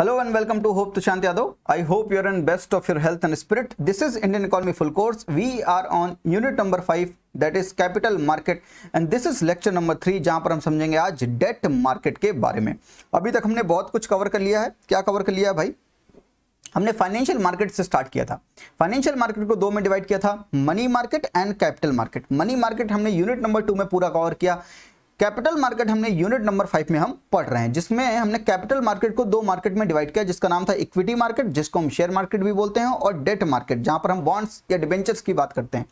Hello and welcome to hope Tushant Yadav I hope you're in best of your health and spirit this is Indian economy full course we are on unit number five that is capital market and this is lecture number three जहां पर हम समझेंगे आज debt market के बारे में अभी तक हमने बहुत कुछ कवर कर लिया है क्या कवर कर लिया है भाई हमने फाइनेंशियल मार्केट से स्टार्ट किया था फाइनेंशियल मार्केट को दो में डिवाइड किया था money market and capital market money market हमने यूनिट नंबर टू में पूरा कवर किया कैपिटल मार्केट हमने यूनिट नंबर फाइव में हम पढ़ रहे हैं जिसमें हमने कैपिटल मार्केट को दो मार्केट में डिवाइड किया जिसका नाम था इक्विटी मार्केट जिसको हम शेयर मार्केट भी बोलते हैं और डेट मार्केट जहां पर हम बॉन्ड्स या डिबेंचर्स की बात करते हैं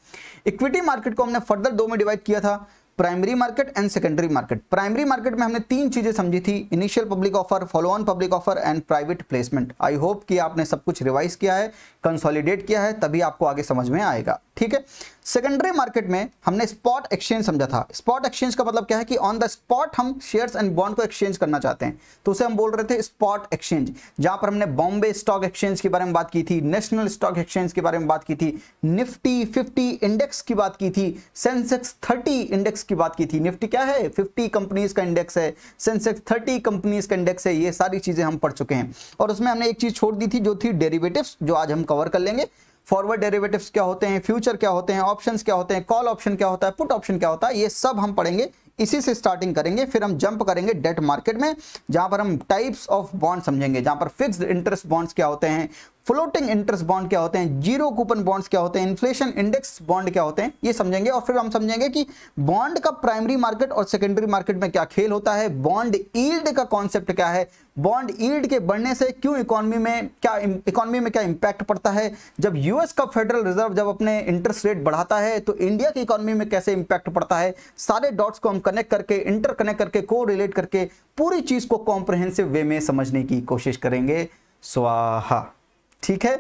इक्विटी मार्केट को हमने फर्दर दो में डिवाइड किया था primary market and secondary market primary market में हमने तीन चीजें समझी थी initial public offer follow on public offer and private placement I hope कि आपने सब कुछ रिवाइज किया है कंसोलिडेट किया है तभी आपको आगे समझ में आएगा ठीक है सेकेंडरी मार्केट में हमने स्पॉट एक्सचेंज समझा था स्पॉट एक्सचेंज का मतलब क्या है कि ऑन द स्पॉट हम शेयर्स एंड बॉन्ड को एक्सचेंज करना चाहते हैं तो उसे हम बोल रहे थे स्पॉट एक्सचेंज जहां पर हमने बॉम्बे स्टॉक एक्सचेंज के बारे में बात की थी नेशनल स्टॉक एक्सचेंज के बारे में बात की थी निफ्टी फिफ्टी इंडेक्स की बात की थी सेंसेक्स थर्टी इंडेक्स की बात की थी निफ्टी क्या है फिफ्टी कंपनीज का इंडेक्स है सेंसेक्स थर्टी कंपनीज का इंडेक्स है ये सारी चीजें हम पढ़ चुके हैं और उसमें हमने एक चीज छोड़ दी थी जो थी डेरिवेटिव जो आज हम कवर कर लेंगे फॉरवर्ड डेरिवेटिव्स क्या होते हैं फ्यूचर क्या होते हैं ऑप्शन क्या होते हैं कॉल ऑप्शन क्या होता है पुट ऑप्शन क्या होता है ये सब हम पढ़ेंगे इसी से स्टार्टिंग करेंगे फिर हम जंप करेंगे डेट मार्केट में जहां पर हम टाइप्स ऑफ बॉन्ड समझेंगे जहां पर फिक्स इंटरेस्ट बॉन्ड्स क्या होते हैं फ्लोटिंग इंटरेस्ट बॉन्ड क्या होते हैं जीरो कूपन बॉन्ड्स क्या होते हैं इन्फ्लेशन इंडेक्स बॉन्ड क्या होते हैं ये समझेंगे और फिर हम समझेंगे कि बॉन्ड का प्राइमरी मार्केट और सेकेंडरी मार्केट में क्या खेल होता है बॉन्ड ईल्ड का कॉन्सेप्ट क्या है बॉन्ड ईल्ड के बढ़ने से क्यों इकोनॉमी में क्या इकोनॉमी में क्या इंपैक्ट पड़ता है जब यूएस का फेडरल रिजर्व जब अपने इंटरेस्ट रेट बढ़ाता है तो इंडिया की इकोनॉमी में कैसे इंपैक्ट पड़ता है सारे डॉट्स को हम कनेक्ट करके इंटरकनेक्ट करके को रिलेट करके पूरी चीज को कॉम्प्रहेंसिव वे में समझने की कोशिश करेंगे स्वाहा ठीक है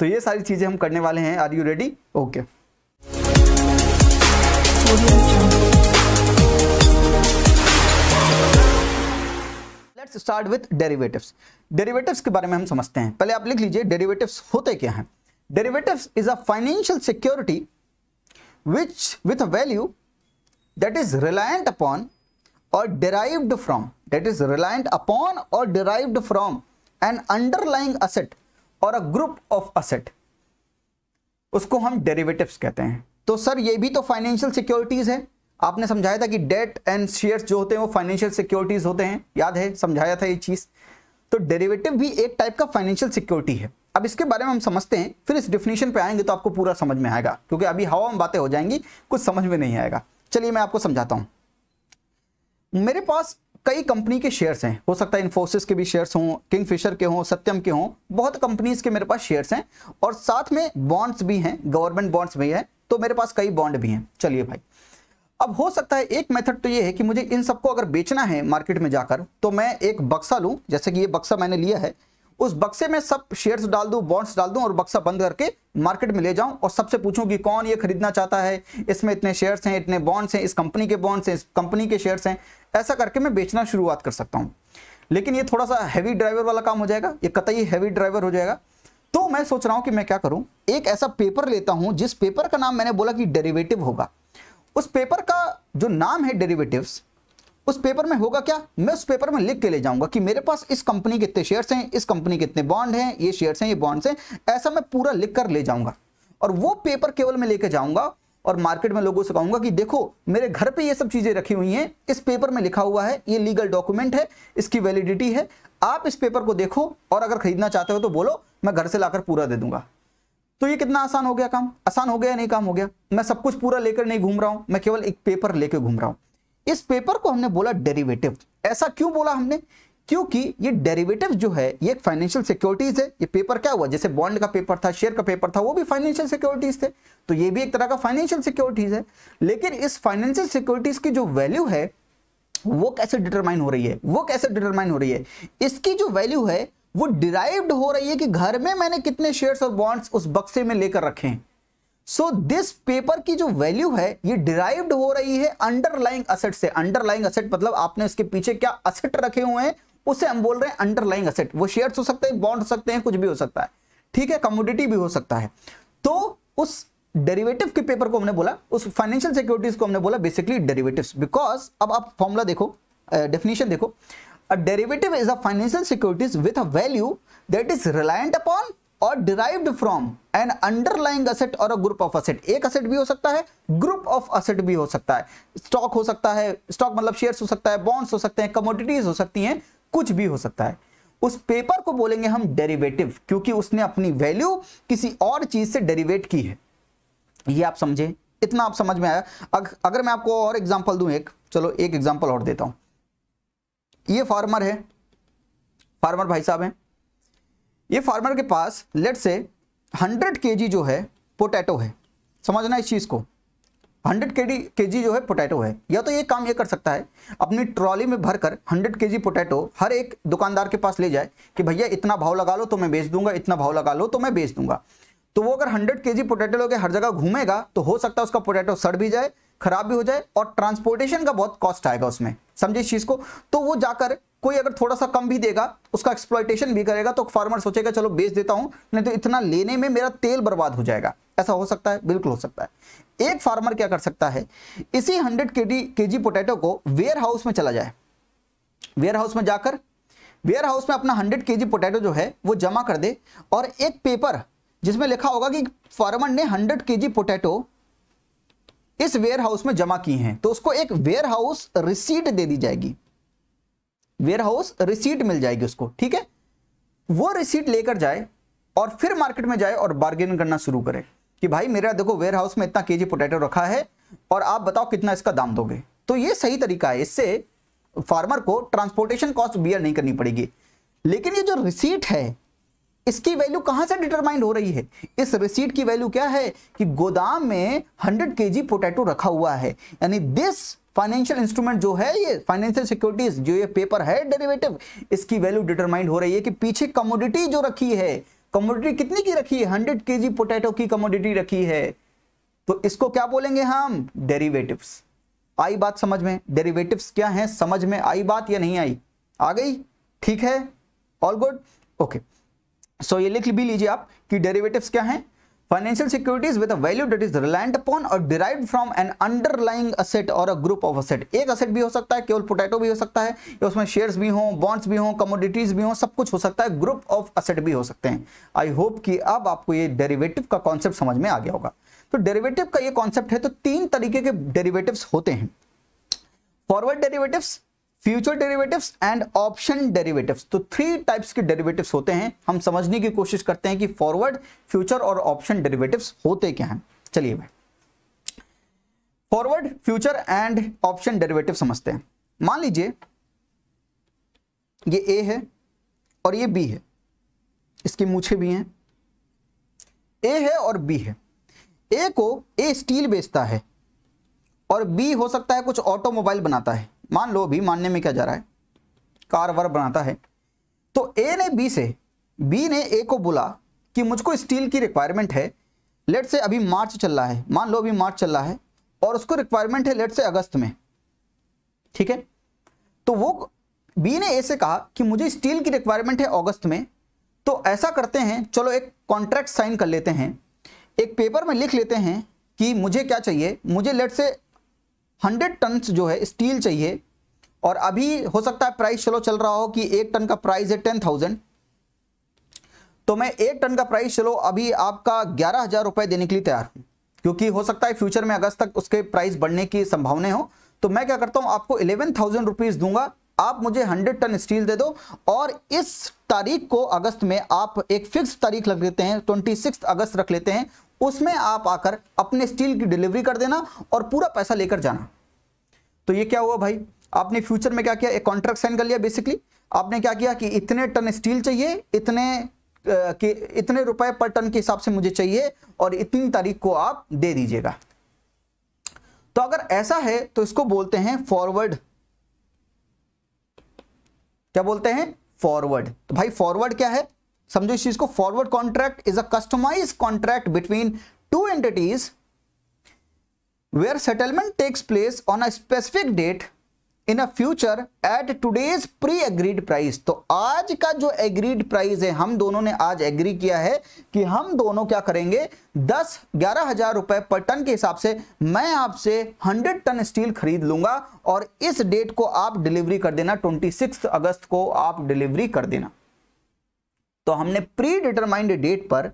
तो ये सारी चीजें हम करने वाले हैं are you ready okay let's start with derivatives derivatives के बारे में हम समझते हैं पहले आप लिख लीजिए डेरिवेटिव्स होते क्या हैं derivatives is a financial security which with value that is reliant upon or derived from that is reliant upon or derived from an underlying asset और अ ग्रुप ऑफ असेट उसको हम डेरिवेटिव्स कहते हैं तो sir ये भी तो financial securities है आपने समझाया था कि डेट एंड शेयर्स जो होते हैं वो फाइनेंशियल सिक्योरिटीज होते हैं याद है समझाया था ये चीज तो डेरिवेटिव भी एक टाइप का फाइनेंशियल सिक्योरिटी है अब इसके बारे में हम समझते हैं फिर इस डिफिनेशन पे आएंगे तो आपको पूरा समझ में आएगा क्योंकि अभी हवा में बातें हो जाएंगी कुछ समझ में नहीं आएगा चलिए मैं आपको समझाता हूं मेरे पास कई कंपनी के शेयर्स हैं हो सकता है इन्फोसिस के भी शेयर्स हों किंग फिशर के हों सत्यम के हों बहुत कंपनीज के मेरे पास शेयर्स हैं और साथ में बॉन्ड्स भी हैं गवर्नमेंट बॉन्ड्स भी हैं तो मेरे पास कई बॉन्ड भी हैं चलिए भाई अब हो सकता है एक मेथड तो ये है कि मुझे इन सबको अगर बेचना है मार्केट में जाकर तो मैं एक बक्सा लूँ जैसे कि ये बक्सा मैंने लिया है उस बक्से में सब शेयर्स डाल दूं बॉन्ड्स डाल दूं और बक्सा बंद करके मार्केट में ले जाऊं और सबसे पूछूं कि कौन ये खरीदना चाहता है इसमें इतने शेयर्स हैं इतने बॉन्ड्स हैं इस कंपनी के बॉन्ड्स हैं इस कंपनी के शेयर्स हैं ऐसा करके मैं बेचना शुरुआत कर सकता हूँ लेकिन ये थोड़ा सा हैवी ड्राइवर वाला काम हो जाएगा ये कतई हैवी ड्राइवर हो जाएगा तो मैं सोच रहा हूँ कि मैं क्या करूँ एक ऐसा पेपर लेता हूँ जिस पेपर का नाम मैंने बोला कि डेरीवेटिव होगा उस पेपर का जो नाम है डेरीवेटिव्स उस पेपर में होगा क्या मैं उस पेपर में लिख के ले जाऊंगा कि मेरे पास इस कंपनी के शेयर हैं इस कंपनी कितने बॉन्ड हैं ये शेयर हैं ये बॉन्ड्स हैं ऐसा मैं पूरा लिख कर ले जाऊंगा और वो पेपर केवल मैं लेके जाऊंगा और मार्केट में लोगों से कहूंगा कि देखो मेरे घर पे ये सब चीजें रखी हुई हैं इस पेपर में लिखा हुआ है ये लीगल डॉक्यूमेंट है इसकी वैलिडिटी है आप इस पेपर को देखो और अगर खरीदना चाहते हो तो बोलो मैं घर से लाकर पूरा दे दूंगा तो ये कितना आसान हो गया काम आसान हो गया नहीं काम हो गया मैं सब कुछ पूरा लेकर नहीं घूम रहा हूं मैं केवल एक पेपर लेकर घूम रहा हूं इस पेपर को हमने बोला डेरिवेटिव ऐसा क्यों बोला हमने क्योंकि ये डेरिवेटिव जो है ये एक फाइनेंशियल सिक्योरिटीज है ये पेपर क्या हुआ जैसे बॉन्ड का पेपर था शेयर का पेपर था वो भी फाइनेंशियल सिक्योरिटीज थे तो ये भी एक तरह का फाइनेंशियल सिक्योरिटीज है लेकिन इस फाइनेंशियल सिक्योरिटीज की जो वैल्यू है वो कैसे डिटरमाइन हो रही है वो कैसे डिटरमाइन हो रही है इसकी जो वैल्यू है वो डिराइव्ड हो रही है कि घर में मैंने कितने शेयर्स और बॉन्ड्स उस बक्से में लेकर रखे हैं सो दिस पेपर की जो वैल्यू है ये डिराइव्ड हो रही है अंडरलाइंग असेट से अंडरलाइंग असेट मतलब आपने उसके पीछे क्या असेट रखे हुए हैं उसे हम बोल रहे हैं अंडरलाइंग असेट वो शेयर हो सकते हैं बॉन्ड हो सकते हैं कुछ भी हो सकता है ठीक है कमोडिटी भी हो सकता है तो उस डेरिवेटिव के पेपर को हमने बोला उस फाइनेंशियल सिक्योरिटीज को हमने बोला बेसिकली डेरिवेटिव बिकॉज अब आप फॉर्मुला देखो डेफिनेशन uh, देखो a derivative is a financial securities with a value that is reliant upon or derived from an underlying asset or a group of asset एक असेट भी हो सकता है ग्रुप ऑफ असेट भी हो सकता है स्टॉक हो सकता है स्टॉक मतलब शेयर्स हो सकता है बॉन्ड्स हो सकते हैं कमोडिटीज हो सकती हैं कुछ भी हो सकता है उस पेपर को बोलेंगे हम डेरिवेटिव क्योंकि उसने अपनी वैल्यू किसी और चीज से डेरिवेट की है ये आप समझे इतना आप समझ में आया अग, अगर मैं आपको और एग्जाम्पल दूं एक चलो एक एग्जाम्पल और देता हूं ये फार्मर है फार्मर भाई साहब हैं ये फार्मर के पास लेट से 100 के जो है पोटैटो है समझना इस चीज़ को 100 के जी जो है पोटैटो है या तो ये काम ये कर सकता है अपनी ट्रॉली में भरकर 100 के जी पोटैटो हर एक दुकानदार के पास ले जाए कि भैया इतना भाव लगा लो तो मैं बेच दूंगा इतना भाव लगा लो तो मैं बेच दूंगा तो वो अगर 100 के जी पोटैटो लोग हर जगह घूमेगा तो हो सकता है उसका पोटैटो सड़ भी जाए खराब भी हो जाए और ट्रांसपोर्टेशन का बहुत कॉस्ट आएगा उसमें समझे इस चीज को तो वो जाकर कोई अगर थोड़ा सा कम भी देगा उसका एक्सप्लॉयटेशन भी करेगा तो फार्मर सोचेगा चलो बेच देता हूं नहीं तो इतना लेने में मेरा तेल बर्बाद हो जाएगा ऐसा हो सकता है बिल्कुल हो सकता है एक फार्मर क्या कर सकता है इसी हंड्रेड के जी पोटैटो को वेयर हाउस में चला जाए वेयर हाउस में जाकर वेयर हाउस में अपना हंड्रेड के जी पोटैटो जो है वो जमा कर दे और एक पेपर जिसमें लिखा होगा कि फार्मर ने हंड्रेड के जी पोटैटो इस वेयर हाउस में जमा की हैं तो उसको एक वेयर हाउस रिसीट दे दी जाएगी वेयर हाउस रिसीट मिल जाएगी उसको ठीक है वो रिसीट लेकर जाए और फिर मार्केट में जाए और बार्गेन करना शुरू करे कि भाई मेरा देखो वेयर हाउस में इतना केजी पोटैटो रखा है और आप बताओ कितना इसका दाम दोगे तो ये सही तरीका है इससे फार्मर को ट्रांसपोर्टेशन कॉस्ट बियर नहीं करनी पड़ेगी लेकिन ये जो रिसीट है इसकी वैल्यू कहां से डिटरमाइंड हो रही है इस रिसीट की वैल्यू क्या है कि गोदाम में 100 केजी पोटैटो रखा हुआ है यानी दिस फाइनेंशियल इंस्ट्रूमेंट जो है ये फाइनेंशियल सिक्योरिटीज जो ये पेपर है डेरिवेटिव इसकी वैल्यू डिटरमाइंड हो रही है कि पीछे कमोडिटी जो रखी है कमोडिटी कितनी की रखी है हंड्रेड के जी पोटैटो की कमोडिटी रखी है तो इसको क्या बोलेंगे हम डेरिवेटिव्स आई बात समझ में डेरिवेटिव्स क्या है समझ में आई बात या नहीं आई आ गई ठीक है all good okay okay. So ये लिख भी लीजिए आप कि डेरिवेटिव्स क्या हैं financial securities with a value that is reliant upon or derive from an underlying asset or a group of asset एक असेट भी हो सकता है केवल पोटैटो भी हो सकता है उसमें शेयर्स भी हों बॉन्ड्स भी हों कमोडिटीज भी हों सब कुछ हो सकता है ग्रुप ऑफ असेट भी हो सकते हैं आई होप कि अब आपको ये डेरिवेटिव का कॉन्सेप्ट समझ में आ गया होगा तो डेरिवेटिव का ये कॉन्सेप्ट है तो तीन तरीके के डेरिवेटिव्स होते हैं forward derivatives future derivatives and option derivatives तो थ्री टाइप्स के डेरिवेटिव्स होते हैं हम समझने की कोशिश करते हैं कि फॉरवर्ड फ्यूचर और ऑप्शन डेरिवेटिव्स होते क्या हैं चलिए भाई forward future and option derivative समझते हैं मान लीजिए ये ए है और ये बी है इसकी मूछे भी हैं ए है और बी है ए को ए स्टील बेचता है और बी हो सकता है कुछ ऑटोमोबाइल बनाता है मान लो अभी मानने में क्या जा रहा है कार वर्ब बनाता है तो ए ने बी से बी ने ए को बोला कि मुझको स्टील की रिक्वायरमेंट है लेट से अभी मार्च चल रहा है मान लो अभी मार्च चल रहा है और उसको रिक्वायरमेंट है लेट से अगस्त में ठीक है तो वो बी ने ए से कहा कि मुझे स्टील की रिक्वायरमेंट है अगस्त में तो ऐसा करते हैं चलो एक कॉन्ट्रैक्ट साइन कर लेते हैं एक पेपर में लिख लेते हैं कि मुझे क्या चाहिए मुझे लेट से हंड्रेड टन जो है स्टील चाहिए और अभी हो सकता है प्राइस चलो चल रहा हो कि एक टन का प्राइस है टेन थाउजेंड तो मैं एक टन का प्राइस चलो अभी आपका ग्यारह हजार रुपए देने के लिए तैयार हूं क्योंकि हो सकता है फ्यूचर में अगस्त तक उसके प्राइस बढ़ने की संभावना हो तो मैं क्या करता हूं आपको इलेवन थाउजेंड रुपीज दूंगा आप मुझे हंड्रेड टन स्टील दे दो और इस तारीख को अगस्त में आप एक फिक्स तारीख रख लेते हैं ट्वेंटी अगस्त रख लेते हैं उसमें आप आकर अपने स्टील की डिलीवरी कर देना और पूरा पैसा लेकर जाना तो ये क्या हुआ भाई आपने फ्यूचर में क्या किया एक कॉन्ट्रैक्ट साइन कर लिया बेसिकली आपने क्या किया कि इतने टन स्टील चाहिए इतने के इतने रुपए पर टन के हिसाब से मुझे चाहिए और इतनी तारीख को आप दे दीजिएगा तो अगर ऐसा है तो इसको बोलते हैं फॉरवर्ड क्या बोलते हैं फॉरवर्ड तो भाई फॉरवर्ड क्या है समझो इस चीज को forward contract is a customize contract between two entities where settlement takes place on a specific date in a future at today's pre agreed price तो आज का जो एग्रीड प्राइस है हम दोनों ने आज एग्री किया है कि हम दोनों क्या करेंगे दस ग्यारह हजार रुपए पर टन के हिसाब से मैं आपसे हंड्रेड टन स्टील खरीद लूंगा और इस डेट को आप डिलीवरी कर देना ट्वेंटी सिक्स अगस्त को आप डिलीवरी कर देना तो हमने प्री डिटरमाइंड डेट पर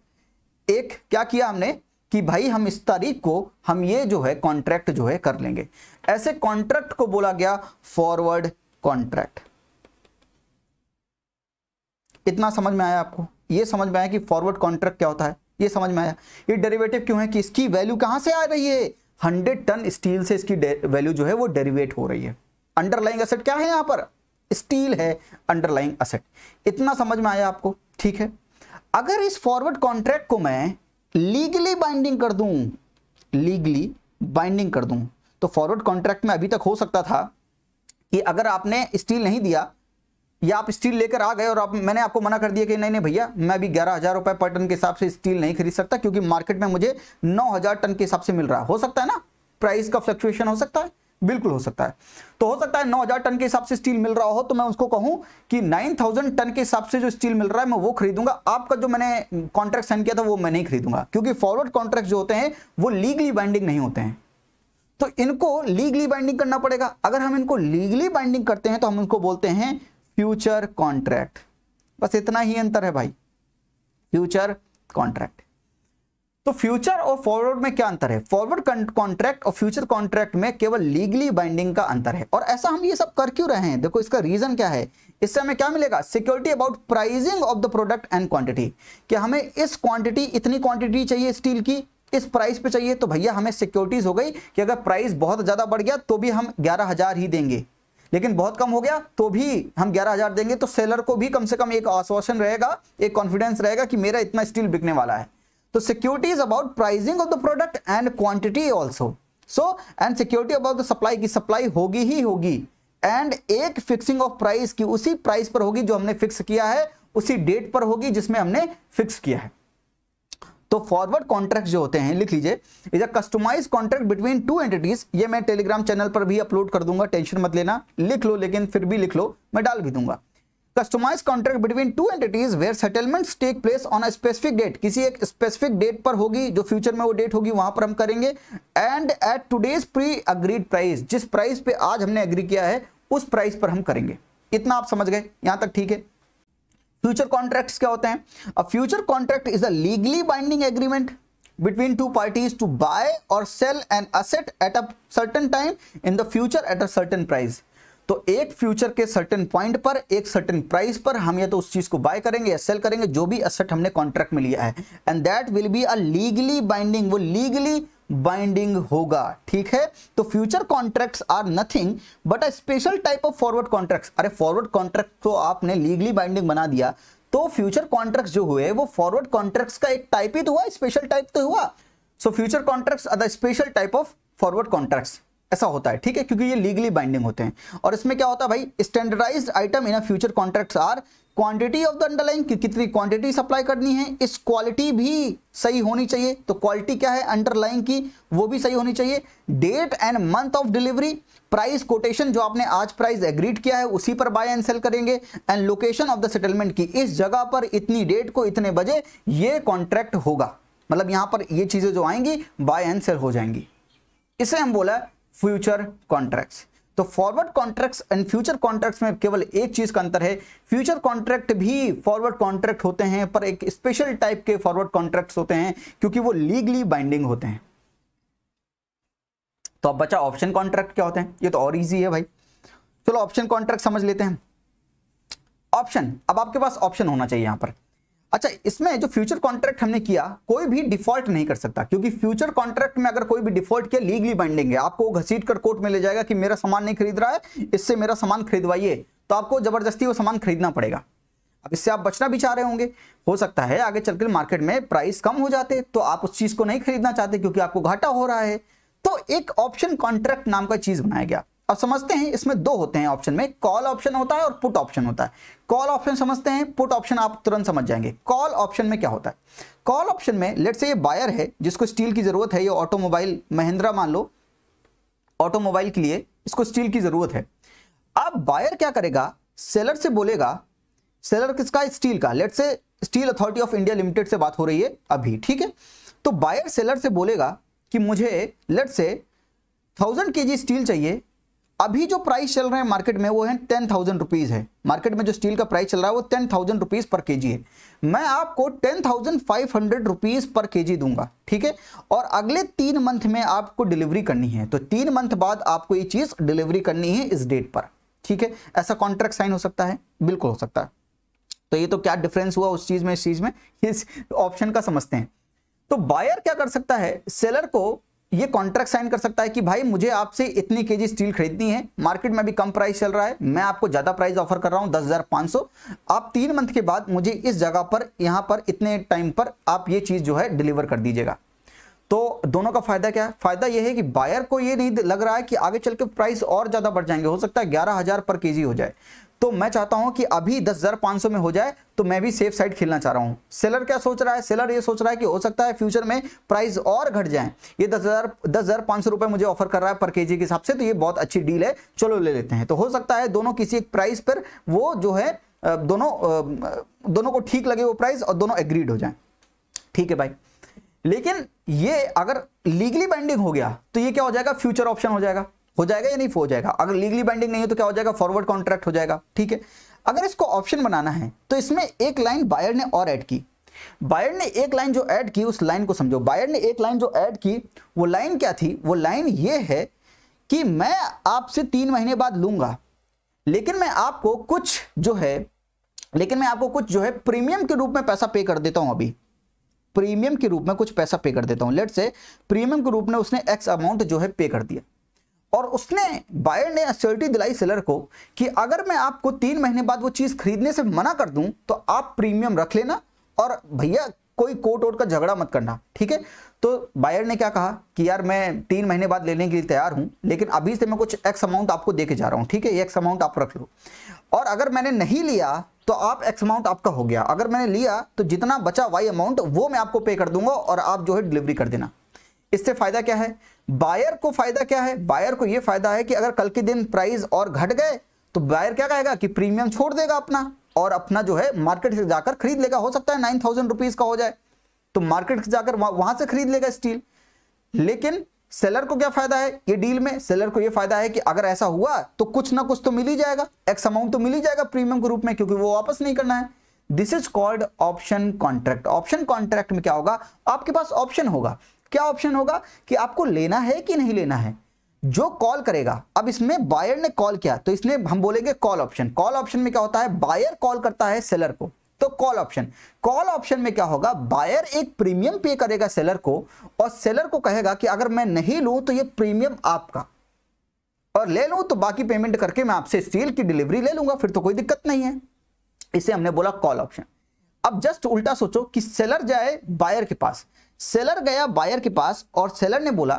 एक क्या किया हमने कि भाई हम इस तारीख को हम ये जो है कॉन्ट्रैक्ट जो है कर लेंगे ऐसे कॉन्ट्रैक्ट को बोला गया फॉरवर्ड कॉन्ट्रैक्ट इतना समझ में आया आपको ये समझ में आया कि फॉरवर्ड कॉन्ट्रैक्ट क्या होता है ये समझ में आया ये डेरिवेटिव क्यों है कि इसकी वैल्यू कहां से आ रही है हंड्रेड टन स्टील से इसकी वैल्यू जो है वो डेरिवेट हो रही है अंडरलाइंग असेट क्या है यहां पर स्टील है अंडरलाइंग असेट इतना समझ में आया आपको ठीक है अगर इस फॉरवर्ड कॉन्ट्रैक्ट को मैं लीगली बाइंडिंग कर दूं लीगली बाइंडिंग कर दूं तो फॉरवर्ड कॉन्ट्रैक्ट में अभी तक हो सकता था कि अगर आपने स्टील नहीं दिया या आप स्टील लेकर आ गए और आप मैंने आपको मना कर दिया कि नहीं नहीं भैया मैं अभी ग्यारह हज़ार रुपए पर टन के हिसाब से स्टील नहीं खरीद सकता क्योंकि मार्केट में मुझे नौ हज़ार टन के हिसाब से मिल रहा है हो सकता है ना प्राइस का फ्लक्चुएशन हो सकता है बिल्कुल हो सकता है तो हो सकता है 9000 टन के हिसाब से स्टील मिल रहा हो तो मैं उसको कहूं कि 9000 टन के हिसाब से जो स्टील मिल रहा है मैं वो खरीदूंगा आपका जो मैंने कॉन्ट्रैक्ट साइन किया था वो मैं नहीं खरीदूंगा क्योंकि फॉरवर्ड कॉन्ट्रैक्ट जो होते हैं वो लीगली बाइंडिंग नहीं होते हैं तो इनको लीगली बाइंडिंग करना पड़ेगा अगर हम इनको लीगली बाइंडिंग करते हैं तो हम उनको बोलते हैं फ्यूचर कॉन्ट्रैक्ट बस इतना ही अंतर है भाई फ्यूचर कॉन्ट्रैक्ट तो फ्यूचर और फॉरवर्ड में क्या अंतर है फॉरवर्ड कॉन्ट्रैक्ट और फ्यूचर कॉन्ट्रैक्ट में केवल लीगली बाइंडिंग का अंतर है और ऐसा हम ये सब कर क्यों रहे हैं देखो इसका रीजन क्या है इससे हमें क्या मिलेगा security about pricing of the product and quantity कि हमें इस क्वांटिटी इतनी क्वांटिटी चाहिए स्टील की इस प्राइस पे चाहिए तो भैया हमें सिक्योरिटीज हो गई कि अगर प्राइस बहुत ज्यादा बढ़ गया तो भी हम ग्यारह हजार ही देंगे लेकिन बहुत कम हो गया तो भी हम ग्यारह हजार देंगे तो सेलर को भी कम से कम एक आश्वासन रहेगा एक कॉन्फिडेंस रहेगा कि मेरा इतना स्टील बिकने वाला है तो security is about pricing of the product and quantity also. So and security about the supply की सप्लाई होगी ही होगी एंड एक फिक्सिंग ऑफ प्राइस की उसी प्राइस पर होगी जो हमने फिक्स किया है उसी डेट पर होगी जिसमें हमने फिक्स किया है तो फॉरवर्ड कॉन्ट्रैक्ट जो होते हैं लिख लीजिए is a customize contract between two entities ये मैं टेलीग्राम चैनल पर भी अपलोड कर दूंगा टेंशन मत लेना लिख लो लेकिन फिर भी लिख लो मैं डाल भी दूंगा customize contract between two entities where settlements take place on a specific date किसी एक स्पेसिफिक डेट पर होगी जो फ्यूचर में वो डेट होगी वहां पर हम करेंगे and at today's pre agreed price जिस प्राइस पे आज हमने एग्री किया है उस प्राइस पर हम करेंगे इतना आप समझ गए यहां तक ठीक है फ्यूचर कॉन्ट्रैक्ट्स क्या होते हैं a future contract is a legally binding agreement between two parties to buy or sell an asset at a certain time in the future at a certain price तो एक फ्यूचर के certain point पर एक certain price पर हम या तो उस चीज को बाय करेंगे या सेल करेंगे जो भी असेट हमने कॉन्ट्रैक्ट में लिया है and that will be a legally binding वो लीगली बाइंडिंग होगा ठीक है तो future contracts are nothing but a special type of forward contract अरे फॉरवर्ड कॉन्ट्रैक्ट तो आपने लीगली बाइंडिंग बना दिया तो फ्यूचर कॉन्ट्रैक्ट जो हुए वो फॉरवर्ड कॉन्ट्रैक्ट का एक टाइप ही तो हुआ स्पेशल टाइप तो हुआ so future contract a the special type of forward contract ऐसा होता है ठीक है क्योंकि ये लीगली बाइंडिंग होते हैं और इसमें क्या होता है भाई standardized item in a future contracts are quantity of the underline कि कितनी क्वांटिटी सप्लाई करनी है इस क्वालिटी भी सही होनी चाहिए तो क्वालिटी क्या है अंडरलाइन की वो भी सही होनी चाहिए date and month of delivery price quotation जो आपने आज प्राइस एग्रीड किया है उसी पर बाय एंड सेल करेंगे and location of the settlement की इस जगह पर इतनी डेट को इतने बजे ये कॉन्ट्रैक्ट होगा मतलब यहां पर ये चीजें जो आएंगी बाय एंड सेल हो जाएंगी इसे हम बोला फ्यूचर कॉन्ट्रैक्ट्स तो forward contracts and future contracts में केवल एक चीज का अंतर है फ्यूचर कॉन्ट्रैक्ट भी फॉरवर्ड कॉन्ट्रैक्ट होते हैं पर एक स्पेशल टाइप के फॉरवर्ड कॉन्ट्रैक्ट्स होते हैं क्योंकि वो लीगली बाइंडिंग होते हैं तो अब बचा ऑप्शन कॉन्ट्रैक्ट क्या होते हैं ये तो और ईजी है भाई चलो ऑप्शन कॉन्ट्रैक्ट समझ लेते हैं ऑप्शन अब आपके पास ऑप्शन होना चाहिए यहां पर अच्छा इसमें जो फ्यूचर कॉन्ट्रैक्ट हमने किया कोई भी डिफॉल्ट नहीं कर सकता क्योंकि फ्यूचर कॉन्ट्रैक्ट में अगर कोई भी डिफॉल्ट किया लीगली बाइंडिंग है आपको घसीट कर कोर्ट में ले जाएगा कि मेरा सामान नहीं खरीद रहा है इससे मेरा सामान खरीदवाइए तो आपको जबरदस्ती वो सामान खरीदना पड़ेगा अब इससे आप बचना भी चाह रहे होंगे हो सकता है आगे चलकर मार्केट में प्राइस कम हो जाते तो आप उस चीज को नहीं खरीदना चाहते क्योंकि आपको घाटा हो रहा है तो एक ऑप्शन कॉन्ट्रैक्ट नाम का चीज बनाया गया अब समझते हैं इसमें दो होते हैं ऑप्शन में कॉल ऑप्शन होता है और पुट ऑप्शन होता है कॉल ऑप्शन समझते हैं पुट ऑप्शन आप तुरंत समझ जाएंगे कॉल ऑप्शन में क्या होता है कॉल ऑप्शन में लेट से ये बायर है जिसको स्टील की जरूरत है ये ऑटोमोबाइल महिंद्रा मान लो ऑटोमोबाइल के लिए इसको स्टील की जरूरत है अब बायर क्या करेगा सेलर से बोलेगा सेलर किसका स्टील का let's say steel authority of India limited से बात हो रही है अभी ठीक है तो बायर सेलर से बोलेगा कि मुझे लेट से थाउजेंड के स्टील चाहिए अभी जो प्राइस चल रहे हैं मार्केट में वो है टेन थाउजेंड रुपीज़ है मार्केट में जो स्टील का प्राइस चल रहा है वो ten thousand rupees per KG है मैं आपको ten thousand five hundred rupees per KG दूंगा ठीक है और अगले तीन मंथ में आपको डिलीवरी करनी है तो तीन मंथ बाद आपको ये चीज़ डिलीवरी करनी है इस डेट पर ठीक है ऐसा कॉन्ट्रैक्ट साइन हो सकता है बिल्कुल हो सकता है तो ये तो क्या डिफरेंस हुआ उस चीज़ में इस चीज़ में इस ऑप्शन का समझते हैं तो बायर क्या कर सकता है सेलर को ये कॉन्ट्रैक्ट साइन कर सकता है कि भाई मुझे आपसे इतनी केजी स्टील खरीदनी है मार्केट में भी कम प्राइस चल रहा है मैं आपको ज़्यादा प्राइस ऑफर कर रहा हूं दस हजार पांच सौ आप तीन मंथ के बाद मुझे इस जगह पर यहां पर इतने टाइम पर आप ये चीज़ जो है डिलीवर कर दीजिएगा तो दोनों का फायदा क्या है फायदा यह है कि बायर को यह नहीं लग रहा है कि आगे चल के प्राइस और ज़्यादा बढ़ जाएंगे हो सकता है ग्यारह हज़ार पर केजी हो जाए तो मैं चाहता हूं कि अभी दस हजार पांच सौ में हो जाए तो मैं भी सेफ साइड खेलना चाह रहा हूं सेलर क्या सोच रहा है सेलर ये सोच रहा है कि हो सकता है फ्यूचर में प्राइस और घट जाए ये दस हजार दस हजार पांच सौ रुपए मुझे ऑफर कर रहा है पर के के हिसाब से तो ये बहुत अच्छी डील है चलो ले लेते हैं तो हो सकता है दोनों किसी एक प्राइस पर वो जो है दोनों दोनों को ठीक लगे वो प्राइस और दोनों एग्रीड हो जाए ठीक है भाई लेकिन ये अगर लीगली बाइंडिंग हो गया तो ये क्या हो जाएगा फ्यूचर ऑप्शन हो जाएगा हो जाएगा या नहीं हो जाएगा अगर लीगली बाइंडिंग नहीं हो तो क्या हो जाएगा फॉरवर्ड कॉन्ट्रैक्ट हो जाएगा ठीक है अगर इसको ऑप्शन बनाना है तो इसमें एक लाइन बायर ने और ऐड की बायर ने एक लाइन जो ऐड की उस लाइन को समझो बायर ने एक लाइन जो ऐड की वो लाइन क्या थी वो लाइन ये है कि मैं आपसे तीन महीने बाद लूंगा लेकिन मैं आपको कुछ जो है लेकिन मैं आपको कुछ जो है प्रीमियम के रूप में पैसा पे कर देता हूं अभी प्रीमियम के रूप में कुछ पैसा पे कर देता हूं लेट से प्रीमियम के रूप में उसने एक्स अमाउंट जो है पे कर दिया और उसने बायर ने एश्योरिटी दिलाई सेलर को कि अगर मैं आपको तीन महीने बाद वो चीज़ खरीदने से मना कर दूं तो आप प्रीमियम रख लेना और भैया कोई कोर्ट वोट का झगड़ा मत करना ठीक है तो बायर ने क्या कहा कि यार मैं तीन महीने बाद लेने के लिए तैयार हूं लेकिन अभी से मैं कुछ एक्स अमाउंट आपको दे जा रहा हूं ठीक है एक्स अमाउंट आप रख लो और अगर मैंने नहीं लिया तो आप एक्स अमाउंट आपका हो गया अगर मैंने लिया तो जितना बचा वाई अमाउंट वो मैं आपको पे कर दूंगा और आप जो है डिलीवरी कर देना इससे फ़ायदा क्या है बायर को फायदा क्या है बायर को यह फायदा है कि अगर कल के दिन प्राइस और घट गए तो बायर क्या कहेगा कि प्रीमियम छोड़ देगा अपना और अपना जो है मार्केट से जाकर खरीद लेगा हो सकता है नाइन थाउजेंड रुपीज का हो जाए तो मार्केट से जाकर वहां से खरीद लेगा स्टील लेकिन सेलर को क्या फायदा है ये डील में सेलर को ये फायदा है कि अगर ऐसा हुआ तो कुछ ना कुछ तो मिल ही जाएगा एक्स अमाउंट तो मिल ही जाएगा प्रीमियम के रूप में क्योंकि वो वापस नहीं करना है this is called option contract option contract में क्या होगा आपके पास ऑप्शन होगा क्या ऑप्शन होगा कि आपको लेना है कि नहीं लेना है जो कॉल करेगा अब इसमें बायर ने कॉल किया तो इसमें हम बोलेंगे कॉल ऑप्शन कॉल ऑप्शन में क्या होता है बायर कॉल करता है सेलर को तो कॉल ऑप्शन कॉल ऑप्शन में क्या होगा बायर एक प्रीमियम पे करेगा सेलर को और सेलर को कहेगा कि अगर मैं नहीं लू तो ये प्रीमियम आपका और ले लू तो बाकी पेमेंट करके मैं आपसे स्टील की डिलीवरी ले लूंगा फिर तो कोई दिक्कत नहीं है इसे हमने बोला कॉल ऑप्शन अब जस्ट उल्टा सोचो कि सेलर जाए बायर के पास सेलर गया बायर के पास और सेलर ने बोला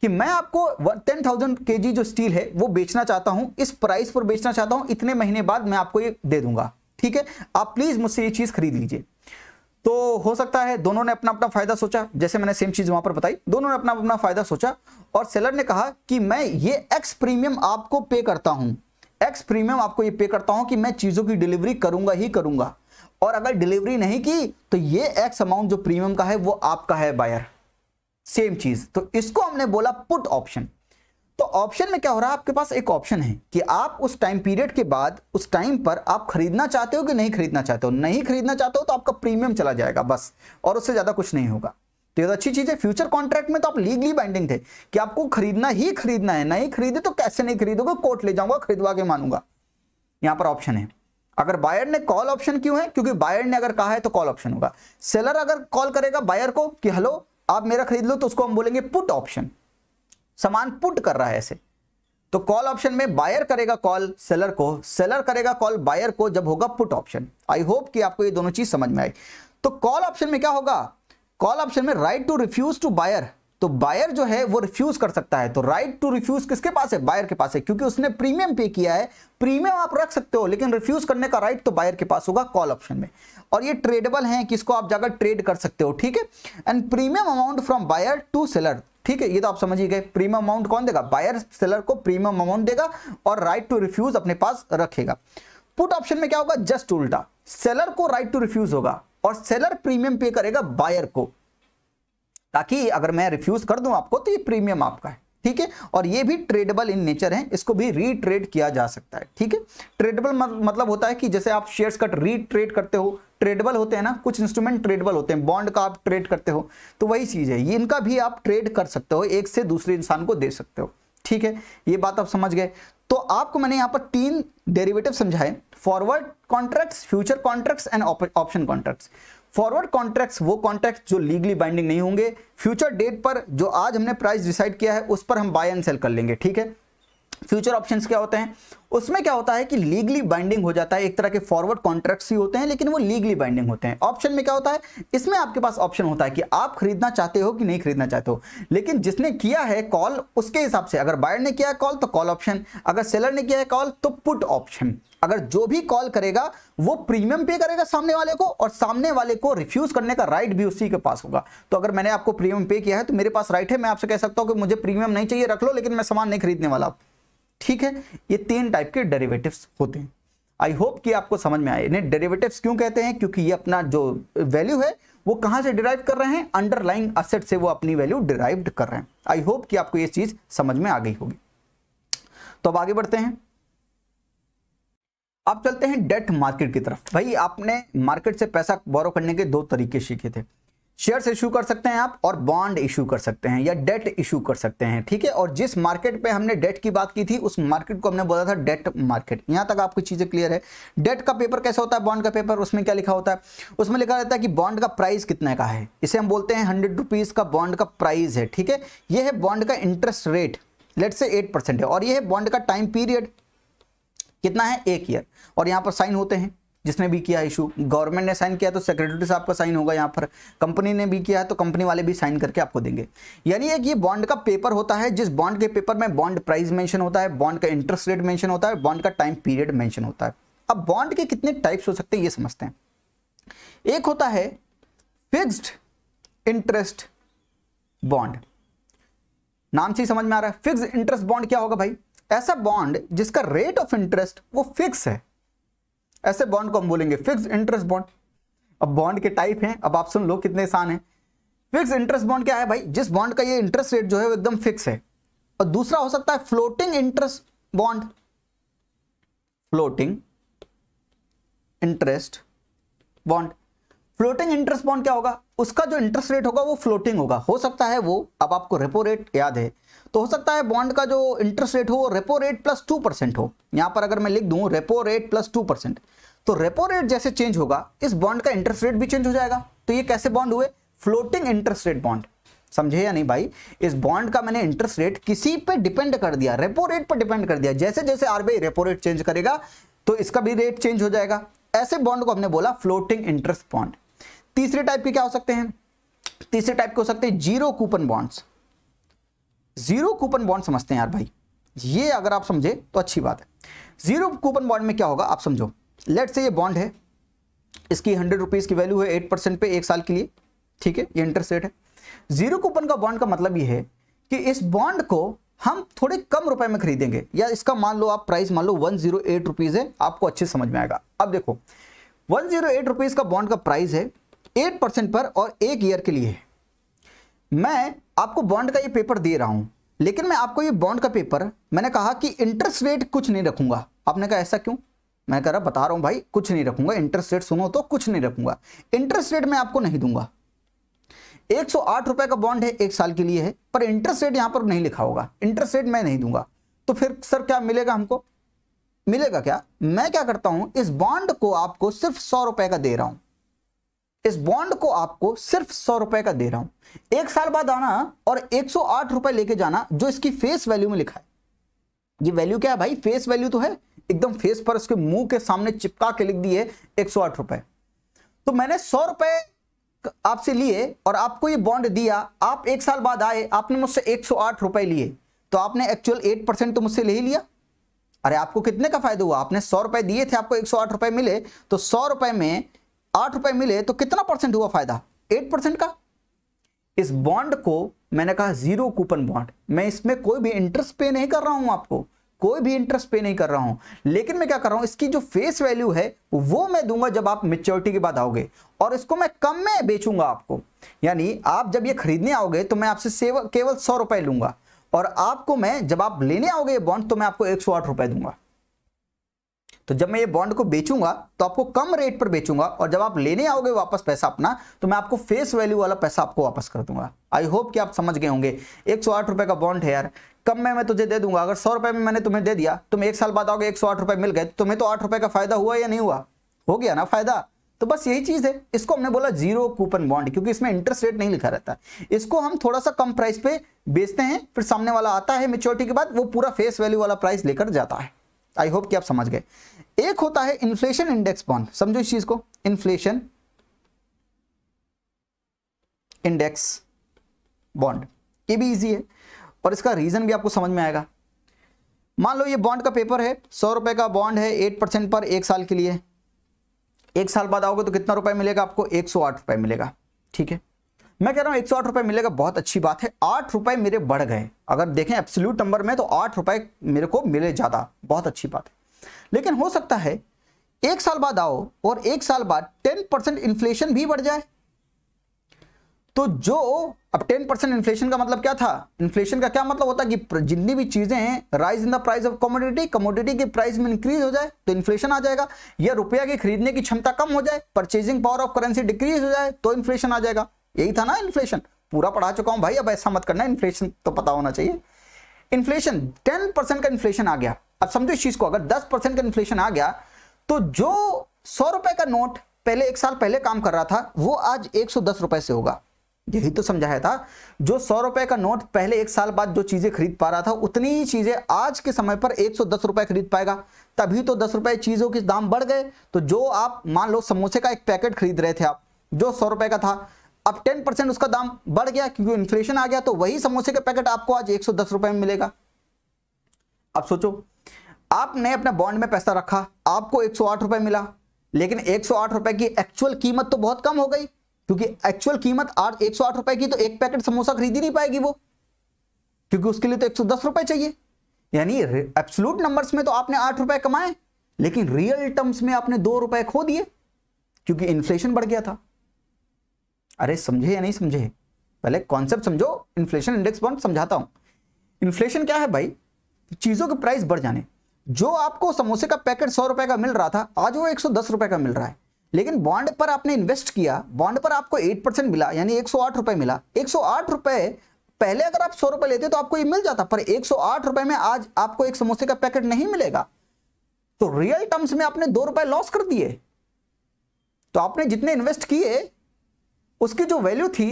कि मैं आपको टेन थाउजेंड के जो स्टील है वो बेचना चाहता हूं इस प्राइस पर बेचना चाहता हूं इतने महीने बाद मैं आपको ये दे दूंगा ठीक है आप प्लीज मुझसे ये चीज खरीद लीजिए तो हो सकता है दोनों ने अपना अपना फायदा सोचा जैसे मैंने सेम चीज वहां पर बताई दोनों ने अपना अपना फायदा सोचा और सेलर ने कहा कि मैं ये एक्स प्रीमियम आपको पे करता हूं एक्स प्रीमियम आपको ये पे करता हूं कि मैं चीजों की डिलीवरी करूंगा ही करूंगा और अगर डिलीवरी नहीं की तो ये एक्स अमाउंट जो प्रीमियम का है वो आपका है बायर सेम चीज तो इसको हमने बोला पुट ऑप्शन तो ऑप्शन में क्या हो रहा है आपके पास एक ऑप्शन है कि आप उस टाइम पीरियड के बाद उस टाइम पर आप खरीदना चाहते हो कि नहीं खरीदना चाहते हो नहीं खरीदना चाहते हो तो आपका प्रीमियम चला जाएगा बस और उससे ज्यादा कुछ नहीं होगा तो ये तो अच्छी चीज है फ्यूचर कॉन्ट्रैक्ट में तो आप लीगली बाइंडिंग थे कि आपको खरीदना ही खरीदना है नहीं खरीदे तो कैसे नहीं खरीदोगे कोर्ट ले जाऊंगा खरीदवा के मानूंगा यहां पर ऑप्शन है अगर बायर ने कॉल ऑप्शन क्यों है क्योंकि बायर ने अगर कहा है तो कॉल ऑप्शन होगा सेलर अगर कॉल करेगा बायर को कि हेलो आप मेरा खरीद लो तो उसको हम बोलेंगे पुट ऑप्शन सामान पुट कर रहा है ऐसे तो कॉल ऑप्शन में बायर करेगा कॉल सेलर को सेलर करेगा कॉल बायर को जब होगा पुट ऑप्शन आई होप कि आपको ये दोनों चीज समझ में आई तो कॉल ऑप्शन में क्या होगा कॉल ऑप्शन में right to refuse to buyer तो बायर जो है वो रिफ्यूज कर सकता है तो राइट टू रिफ्यूज किसके पास है बायर के पास है क्योंकि उसने प्रीमियम पे किया है प्रीमियम आप रख सकते हो लेकिन रिफ्यूज करने का राइट तो बायर के पास होगा कॉल ऑप्शन में और ये ट्रेडेबल है कि इसको आप जाकर ट्रेड कर सकते हो ठीक है and premium amount from buyer to seller ठीक है ये तो आप समझिए गए प्रीमियम अमाउंट कौन देगा बायर सेलर को प्रीमियम अमाउंट देगा और राइट टू रिफ्यूज अपने पास रखेगा पुट ऑप्शन में क्या होगा जस्ट उल्टा सेलर को राइट टू रिफ्यूज होगा और सेलर प्रीमियम पे करेगा बायर को ताकि अगर मैं रिफ्यूज कर दूं आपको तो ये प्रीमियम आपका है ठीक है और ये भी ट्रेडेबल इन नेचर है इसको भी रीट्रेड किया जा सकता है ठीक है ट्रेडेबल मतलब होता है कि जैसे आप शेयर कट रीट्रेड करते हो ट्रेडेबल होते हैं ना कुछ इंस्ट्रूमेंट ट्रेडेबल होते हैं बॉन्ड का आप ट्रेड करते हो तो वही चीज़ है इनका भी आप ट्रेड कर सकते हो एक से दूसरे इंसान को दे सकते हो ठीक है ये बात आप समझ गए तो आपको मैंने यहां पर तीन डेरिवेटिव समझाए forward contracts future contracts and option contracts forward contracts वो कॉन्ट्रैक्ट जो लीगली बाइंडिंग नहीं होंगे फ्यूचर डेट पर जो आज हमने प्राइस डिसाइड किया है उस पर हम बाय एंड सेल कर लेंगे ठीक है फ्यूचर ऑप्शंस क्या होते हैं उसमें क्या होता है कि लीगली बाइंडिंग हो जाता है एक तरह के फॉरवर्ड कॉन्ट्रैक्ट्स ही होते हैं लेकिन वो लीगली बाइंडिंग होते हैं ऑप्शन में क्या होता है इसमें आपके पास ऑप्शन होता है कि आप खरीदना चाहते हो कि नहीं खरीदना चाहते हो लेकिन जिसने किया है कॉल उसके हिसाब से अगर बायर ने किया है कॉल तो कॉल ऑप्शन अगर सेलर ने किया है कॉल तो पुट ऑप्शन अगर जो भी कॉल करेगा वो प्रीमियम पे करेगा सामने वाले को और सामने वाले को रिफ्यूज करने का राइट भी उसी के पास होगा तो अगर मैंने आपको प्रीमियम पे किया है तो मेरे पास राइट है मैं आपसे कह सकता हूं कि मुझे प्रीमियम नहीं चाहिए रख लो लेकिन मैं सामान नहीं खरीदने वाला ठीक है ये तीन टाइप के डेरिवेटिव्स होते हैं आई होप कि आपको समझ में आए इन्हें डेरिवेटिव्स क्यों कहते हैं क्योंकि ये अपना जो वैल्यू है वो कहां से डिराइव कर रहे हैं अंडरलाइंग असेट से वो अपनी वैल्यू डिराइव कर रहे हैं आई होप कि आपको ये चीज समझ में आ गई होगी तो अब आगे बढ़ते हैं अब चलते हैं डेट मार्केट की तरफ भाई आपने मार्केट से पैसा बोरो करने के दो तरीके सीखे थे शेयर इशू कर सकते हैं आप और बॉन्ड इशू कर सकते हैं या डेट इशू कर सकते हैं ठीक है और जिस मार्केट पे हमने डेट की बात की थी उस मार्केट को हमने बोला था डेट मार्केट यहां तक आपकी चीज़ें क्लियर है डेट का पेपर कैसा होता है बॉन्ड का पेपर उसमें क्या लिखा होता है उसमें लिखा रहता है कि बॉन्ड का प्राइस कितने का है इसे हम बोलते हैं हंड्रेड रुपीज़ का बॉन्ड का प्राइस है ठीक है यह है बॉन्ड का interest rate let's say eight percent है और यह है बॉन्ड का टाइम पीरियड कितना है एक ईयर और यहां पर साइन होते हैं जिसने भी किया इशू गवर्नमेंट ने साइन किया तो सेक्रेटरी साहब का साइन होगा यहाँ पर कंपनी ने भी किया है तो कंपनी वाले भी साइन करके आपको देंगे यानी एक ये बॉन्ड का पेपर होता है जिस बॉन्ड के पेपर में बॉन्ड प्राइस मेंशन होता है बॉन्ड का इंटरेस्ट रेट मेंशन होता है बॉन्ड का टाइम पीरियड मेंशन होता है अब बॉन्ड के कितने टाइप्स हो सकते हैं ये समझते हैं एक होता है फिक्स्ड इंटरेस्ट बॉन्ड नाम से ही समझ में आ रहा है फिक्स इंटरेस्ट बॉन्ड क्या होगा भाई ऐसा बॉन्ड जिसका रेट ऑफ इंटरेस्ट वो फिक्स है ऐसे बॉन्ड को हम बोलेंगे फिक्स इंटरेस्ट बॉन्ड अब बॉन्ड के टाइप हैं अब आप सुन लो कितने आसान है फिक्स इंटरेस्ट बॉन्ड क्या है भाई जिस बॉन्ड का ये इंटरेस्ट रेट जो है वो एकदम फिक्स है और दूसरा हो सकता है floating interest bond floating interest bond floating interest bond क्या होगा उसका जो इंटरेस्ट रेट होगा वो फ्लोटिंग होगा हो सकता है वो अब आपको रेपो रेट याद है तो हो सकता है बॉन्ड का जो इंटरेस्ट रेट हो repo rate plus two percent हो यहां पर अगर मैं लिख दू repo rate plus two percent तो रेपो रेट जैसे चेंज होगा इस बॉन्ड का इंटरेस्ट रेट भी चेंज हो जाएगा तो ये कैसे बॉन्ड हुए फ्लोटिंग इंटरेस्ट रेट बॉन्ड समझे या नहीं भाई इस बॉन्ड का मैंने इंटरेस्ट रेट किसी पे डिपेंड कर दिया रेपो रेट पर डिपेंड कर दिया जैसे जैसे आरबीआई रेपो रेट चेंज करेगा तो इसका भी रेट चेंज हो जाएगा ऐसे बॉन्ड को हमने बोला फ्लोटिंग इंटरेस्ट बॉन्ड तीसरे टाइप के क्या हो सकते हैं तीसरे टाइप के हो सकते हैं zero coupon bonds zero coupon bond समझते हैं यार भाई ये अगर आप समझे तो अच्छी बात है जीरो कूपन बॉन्ड में क्या होगा आप समझो लेट से ये बॉन्ड है इसकी हंड्रेड रुपीज़ की वैल्यू है एट परसेंट पे एक साल के लिए ठीक है ये इंटरेस्ट रेट है जीरो कूपन का बॉन्ड का मतलब ये है कि इस बॉन्ड को हम थोड़े कम रुपए में खरीदेंगे या इसका मान लो आप प्राइस मान लो वन जीरो एट रुपीज़ है आपको अच्छे समझ में आएगा अब देखो वन जीरो एट रुपीज़ का बॉन्ड का प्राइस है एट परसेंट पर और एक ईयर के लिए है मैं आपको बॉन्ड का ये पेपर दे रहा हूं लेकिन मैं आपको ये बॉन्ड का पेपर मैंने कहा कि इंटरेस्ट रेट कुछ नहीं रखूंगा आपने कहा ऐसा क्यों मैं कह रहा बता रहा हूं भाई कुछ नहीं रखूंगा इंटरेस्ट रेट सुनो तो कुछ नहीं रखूंगा इंटरेस्ट रेट मैं आपको नहीं दूंगा एक सौ आठ रुपए का बॉन्ड है एक साल के लिए है पर इंटरेस्ट रेट यहां पर नहीं लिखा होगा इंटरेस्ट रेट मैं नहीं दूंगा तो फिर सर क्या मिलेगा हमको मिलेगा क्या मैं क्या करता हूं इस बॉन्ड को आपको सिर्फ सौ रुपए का दे रहा हूं इस बॉन्ड को आपको सिर्फ सौ रुपए का दे रहा हूं एक साल बाद आना और एक सौ आठ रुपए लेके जाना जो इसकी फेस वैल्यू में लिखा है ये वैल्यू क्या है भाई फेस वैल्यू तो है एकदम फेस पर उसके मुंह के सामने चिपका के लिख दिए एक सौ आठ रुपए तो मैंने सौ रुपए आपसे लिए और आपको ये बॉन्ड दिया आप एक साल बाद आए आपने मुझसे एक सौ आठ रुपए लिए तो आपने एक्चुअल एट परसेंट तो मुझसे ले ही लिया अरे आपको कितने का फायदा हुआ आपने सौ रुपए दिए थे आपको एक सौ आठ रुपए मिले तो सौ रुपए में आठ रुपए मिले तो कितना परसेंट हुआ फायदा एट परसेंट का इस बॉन्ड को मैंने कहा जीरो कूपन बॉन्ड मैं इसमें कोई भी इंटरेस्ट पे नहीं कर रहा हूं आपको कोई भी इंटरेस्ट पे नहीं कर रहा हूं लेकिन मैं क्या कर रहा हूं इसकी जो फेस वैल्यू है वो मैं दूंगा जब आप मेच्योरिटी के बाद आओगे और इसको मैं कम में बेचूंगा आपको यानी आप जब ये खरीदने आओगे तो मैं आपसे केवल सौ रुपए लूंगा और आपको मैं जब आप लेने आओगे बॉन्ड तो मैं आपको एक सौ आठ रुपए दूंगा तो जब मैं ये बॉन्ड को बेचूंगा तो आपको कम रेट पर बेचूंगा और जब आप लेने आओगे वापस पैसा अपना तो मैं आपको फेस वैल्यू वाला पैसा आपको वापस कर दूंगा आई होप कि आप समझ गए होंगे एक सौ आठ रुपए का बॉन्ड है यार कम में मैं तुझे दे दूंगा अगर सौ रुपए में मैंने तुम्हें दे दिया तुम एक साल बाद आओगे एक सौ आठ रुपए मिल गए तो तुम्हें तो आठ रुपए का फायदा हुआ या नहीं हुआ हो गया ना फायदा तो बस यही चीज है इसको हमने बोला जीरो कूपन बॉन्ड क्योंकि इसमें इंटरेस्ट रेट नहीं लिखा रहता इसको हम थोड़ा सा कम प्राइस पे बेचते हैं फिर सामने वाला आता है मेच्योरिटी के बाद वो पूरा फेस वैल्यू वाला प्राइस लेकर जाता है आई होप कि आप समझ गए एक होता है इन्फ्लेशन इंडेक्स बॉन्ड समझो इस चीज को इन्फ्लेशन इंडेक्स बॉन्ड ये भी इजी है और इसका रीजन भी आपको समझ में आएगा मान लो ये बॉन्ड का पेपर है सौ रुपए का बॉन्ड है एट परसेंट पर एक साल के लिए एक साल बाद आओगे तो कितना रुपए मिलेगा आपको एक सौ आठ रुपए मिलेगा ठीक है मैं कह रहा हूं एक सौ आठ रुपए मिलेगा बहुत अच्छी बात है आठ रुपए मेरे बढ़ गए अगर देखें एब्सोल्यूट नंबर में तो आठ रुपए मेरे को मिले ज्यादा बहुत अच्छी बात है लेकिन हो सकता है एक साल बाद आओ और एक साल बाद टेन परसेंट इन्फ्लेशन भी बढ़ जाए तो जो अब टेन परसेंट इन्फ्लेशन का मतलब क्या था इन्फ्लेशन का क्या मतलब होता है कि जितनी भी चीजें हैं rise in the price of commodity commodity के प्राइस में इंक्रीज हो जाए तो इन्फ्लेशन आ जाएगा या रुपया की खरीदने की क्षमता कम हो जाए purchasing power of currency decrease हो जाए तो इन्फ्लेशन आ जाएगा यही था ना इन्फ्लेशन पूरा पढ़ा चुका हूं भाई अब ऐसा मत करना इन्फ्लेशन तो पता होना चाहिए इन्फ्लेशन टेन परसेंट का इन्फ्लेशन आ गया अब समझो इस चीज को अगर दस परसेंट का इन्फ्लेशन आ गया तो जो सौ रुपए का नोट पहले एक साल पहले काम कर रहा था वो आज एक सौ दस रुपए से होगा यही तो समझाया था जो सौ रुपए का नोट पहले एक साल बाद जो चीजें खरीद पा रहा था उतनी ही चीजें आज के समय पर एक सौ दस रुपए खरीद पाएगा तभी तो दस रुपए चीजों के दाम बढ़ गए तो जो आप मान लो समोसे का एक पैकेट खरीद रहे थे आप जो सौ रुपए का था अब टेन परसेंट उसका दाम बढ़ गया क्योंकि इन्फ्लेशन आ गया तो वही समोसे का पैकेट आपको आज एक सौ दस रुपए में मिलेगा अब सोचो आपने अपने बॉन्ड में पैसा रखा आपको एक रुपए मिला लेकिन एक रुपए की एक्चुअल कीमत तो बहुत कम हो गई क्योंकि एक्चुअल कीमत आठ एक रुपए की तो एक पैकेट समोसा खरीद ही नहीं पाएगी वो क्योंकि उसके लिए तो एक रुपए चाहिए यानी एब्सोलूट नंबर्स में तो आपने आठ रुपए कमाए लेकिन रियल टर्म्स में आपने दो रुपए खो दिए क्योंकि इन्फ्लेशन बढ़ गया था अरे समझे या नहीं समझे पहले कॉन्सेप्ट समझो इन्फ्लेशन इंडेक्स बॉन्ड समझाता हूं इन्फ्लेशन क्या है भाई चीजों के प्राइस बढ़ जाने जो आपको समोसे का पैकेट सौ रुपए का मिल रहा था आज वो एक सौ दस रुपए का मिल रहा है लेकिन बॉन्ड पर आपने इन्वेस्ट किया बॉन्ड पर आपको एट परसेंट मिला यानी एक सौ आठ रुपए मिला एक सौ आठ रुपए पहले अगर आप सौ रुपए लेते तो आपको ये मिल जाता पर एक सौ आठ रुपए में आज आपको एक समोसे का पैकेट नहीं मिलेगा तो रियल टर्म्स में आपने दो रुपए लॉस कर दिए तो आपने जितने इन्वेस्ट किए उसकी जो वैल्यू थी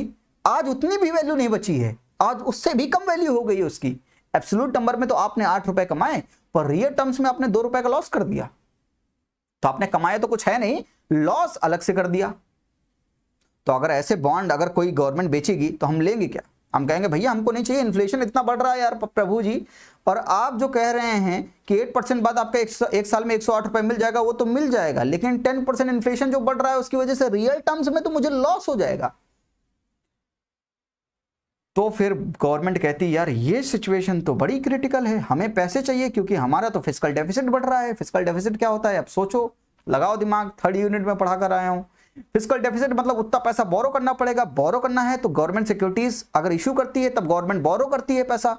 आज उतनी भी वैल्यू नहीं बची है आज उससे भी कम वैल्यू हो गई उसकी एब्सोल्यूट नंबर में तो आपने आठ रुपए कमाए पर रियल टर्म्स में आपने दो रुपए का लॉस कर दिया तो आपने कमाया तो कुछ है नहीं लॉस अलग से कर दिया तो अगर ऐसे बॉन्ड अगर कोई गवर्नमेंट बेचेगी तो हम लेंगे क्या हम कहेंगे भैया हमको नहीं चाहिए इन्फ्लेशन इतना बढ़ रहा है यार प्रभु जी पर आप जो कह रहे हैं कि एट परसेंट बाद आपका एक, एक साल में एक सौ आठ रुपए मिल जाएगा वो तो मिल जाएगा लेकिन टेन परसेंट इन्फ्लेशन जो बढ़ रहा है उसकी वजह से रियल टर्म्स में तो मुझे लॉस हो जाएगा तो फिर गवर्नमेंट कहती यार ये सिचुएशन तो बड़ी क्रिटिकल है हमें पैसे चाहिए क्योंकि हमारा तो फिजिकल डेफिसिट बढ़ रहा है फिजिकल डेफिसिट क्या होता है अब सोचो लगाओ दिमाग थर्ड यूनिट में पढ़ा कर आया हूँ फिजिकल डेफिसिट मतलब उतना पैसा बोरो करना पड़ेगा बोरो करना है तो गवर्नमेंट सिक्योरिटीज अगर इशू करती है तब गवर्नमेंट बोरो करती है पैसा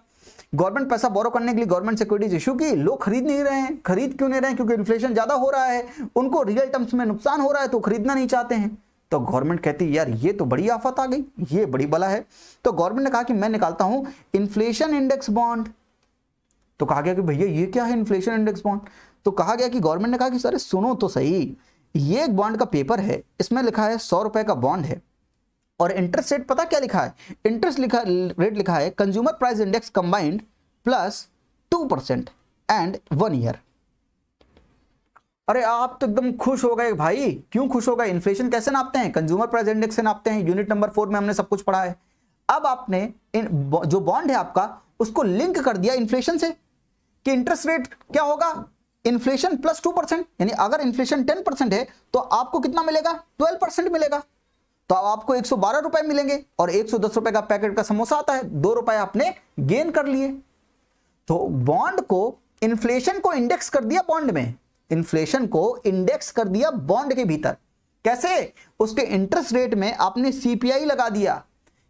गवर्नमेंट पैसा बोरो करने के लिए गवर्नमेंट सिक्योरिटीज इशू की लोग खरीद नहीं रहे हैं खरीद क्यों नहीं रहे हैं क्योंकि इन्फ्लेशन ज़्यादा हो रहा है उनको रियल टर्म्स में नुकसान हो रहा है तो खरीदना नहीं चाहते हैं तो गवर्नमेंट कहती है यार ये तो बड़ी आफत आ गई ये बड़ी बला है तो गवर्नमेंट ने कहा कि मैं निकालता हूं इन्फ्लेशन इंडेक्स बॉन्ड तो कहा गया कि भैया ये क्या है इन्फ्लेशन इंडेक्स बॉन्ड तो कहा गया कि गवर्नमेंट ने कहा कि सर सुनो तो सही ये एक बॉन्ड का पेपर है इसमें लिखा है सौ रुपए का बॉन्ड है और इंटरेस्ट रेट पता क्या लिखा है इंटरेस्ट लिखा रेट लिखा है consumer price index combined plus two percent and one year अरे आप तो एकदम खुश हो गए भाई क्यों खुश हो गए इन्फ्लेशन कैसे नापते हैं कंज्यूमर प्राइस इंडेक्स से नापते हैं यूनिट नंबर फोर में हमने सब कुछ पढ़ा है अब आपने इन जो बॉन्ड है आपका उसको लिंक कर दिया इन्फ्लेशन से कि इंटरेस्ट रेट क्या होगा इन्फ्लेशन प्लस टू परसेंट यानी अगर इन्फ्लेशन टेन परसेंट है तो आपको कितना मिलेगा ट्वेल्व परसेंट मिलेगा तो अब आपको एक सौ बारह रुपए मिलेंगे और एक सौ दस रुपए का पैकेट का समोसा आता है दो रुपए आपने गेन कर लिए तो बॉन्ड को इन्फ्लेशन को इंडेक्स कर दिया बॉन्ड में इन्फ्लेशन को इंडेक्स कर दिया बॉन्ड के भीतर कैसे उसके इंटरेस्ट रेट में आपने सीपीआई लगा दिया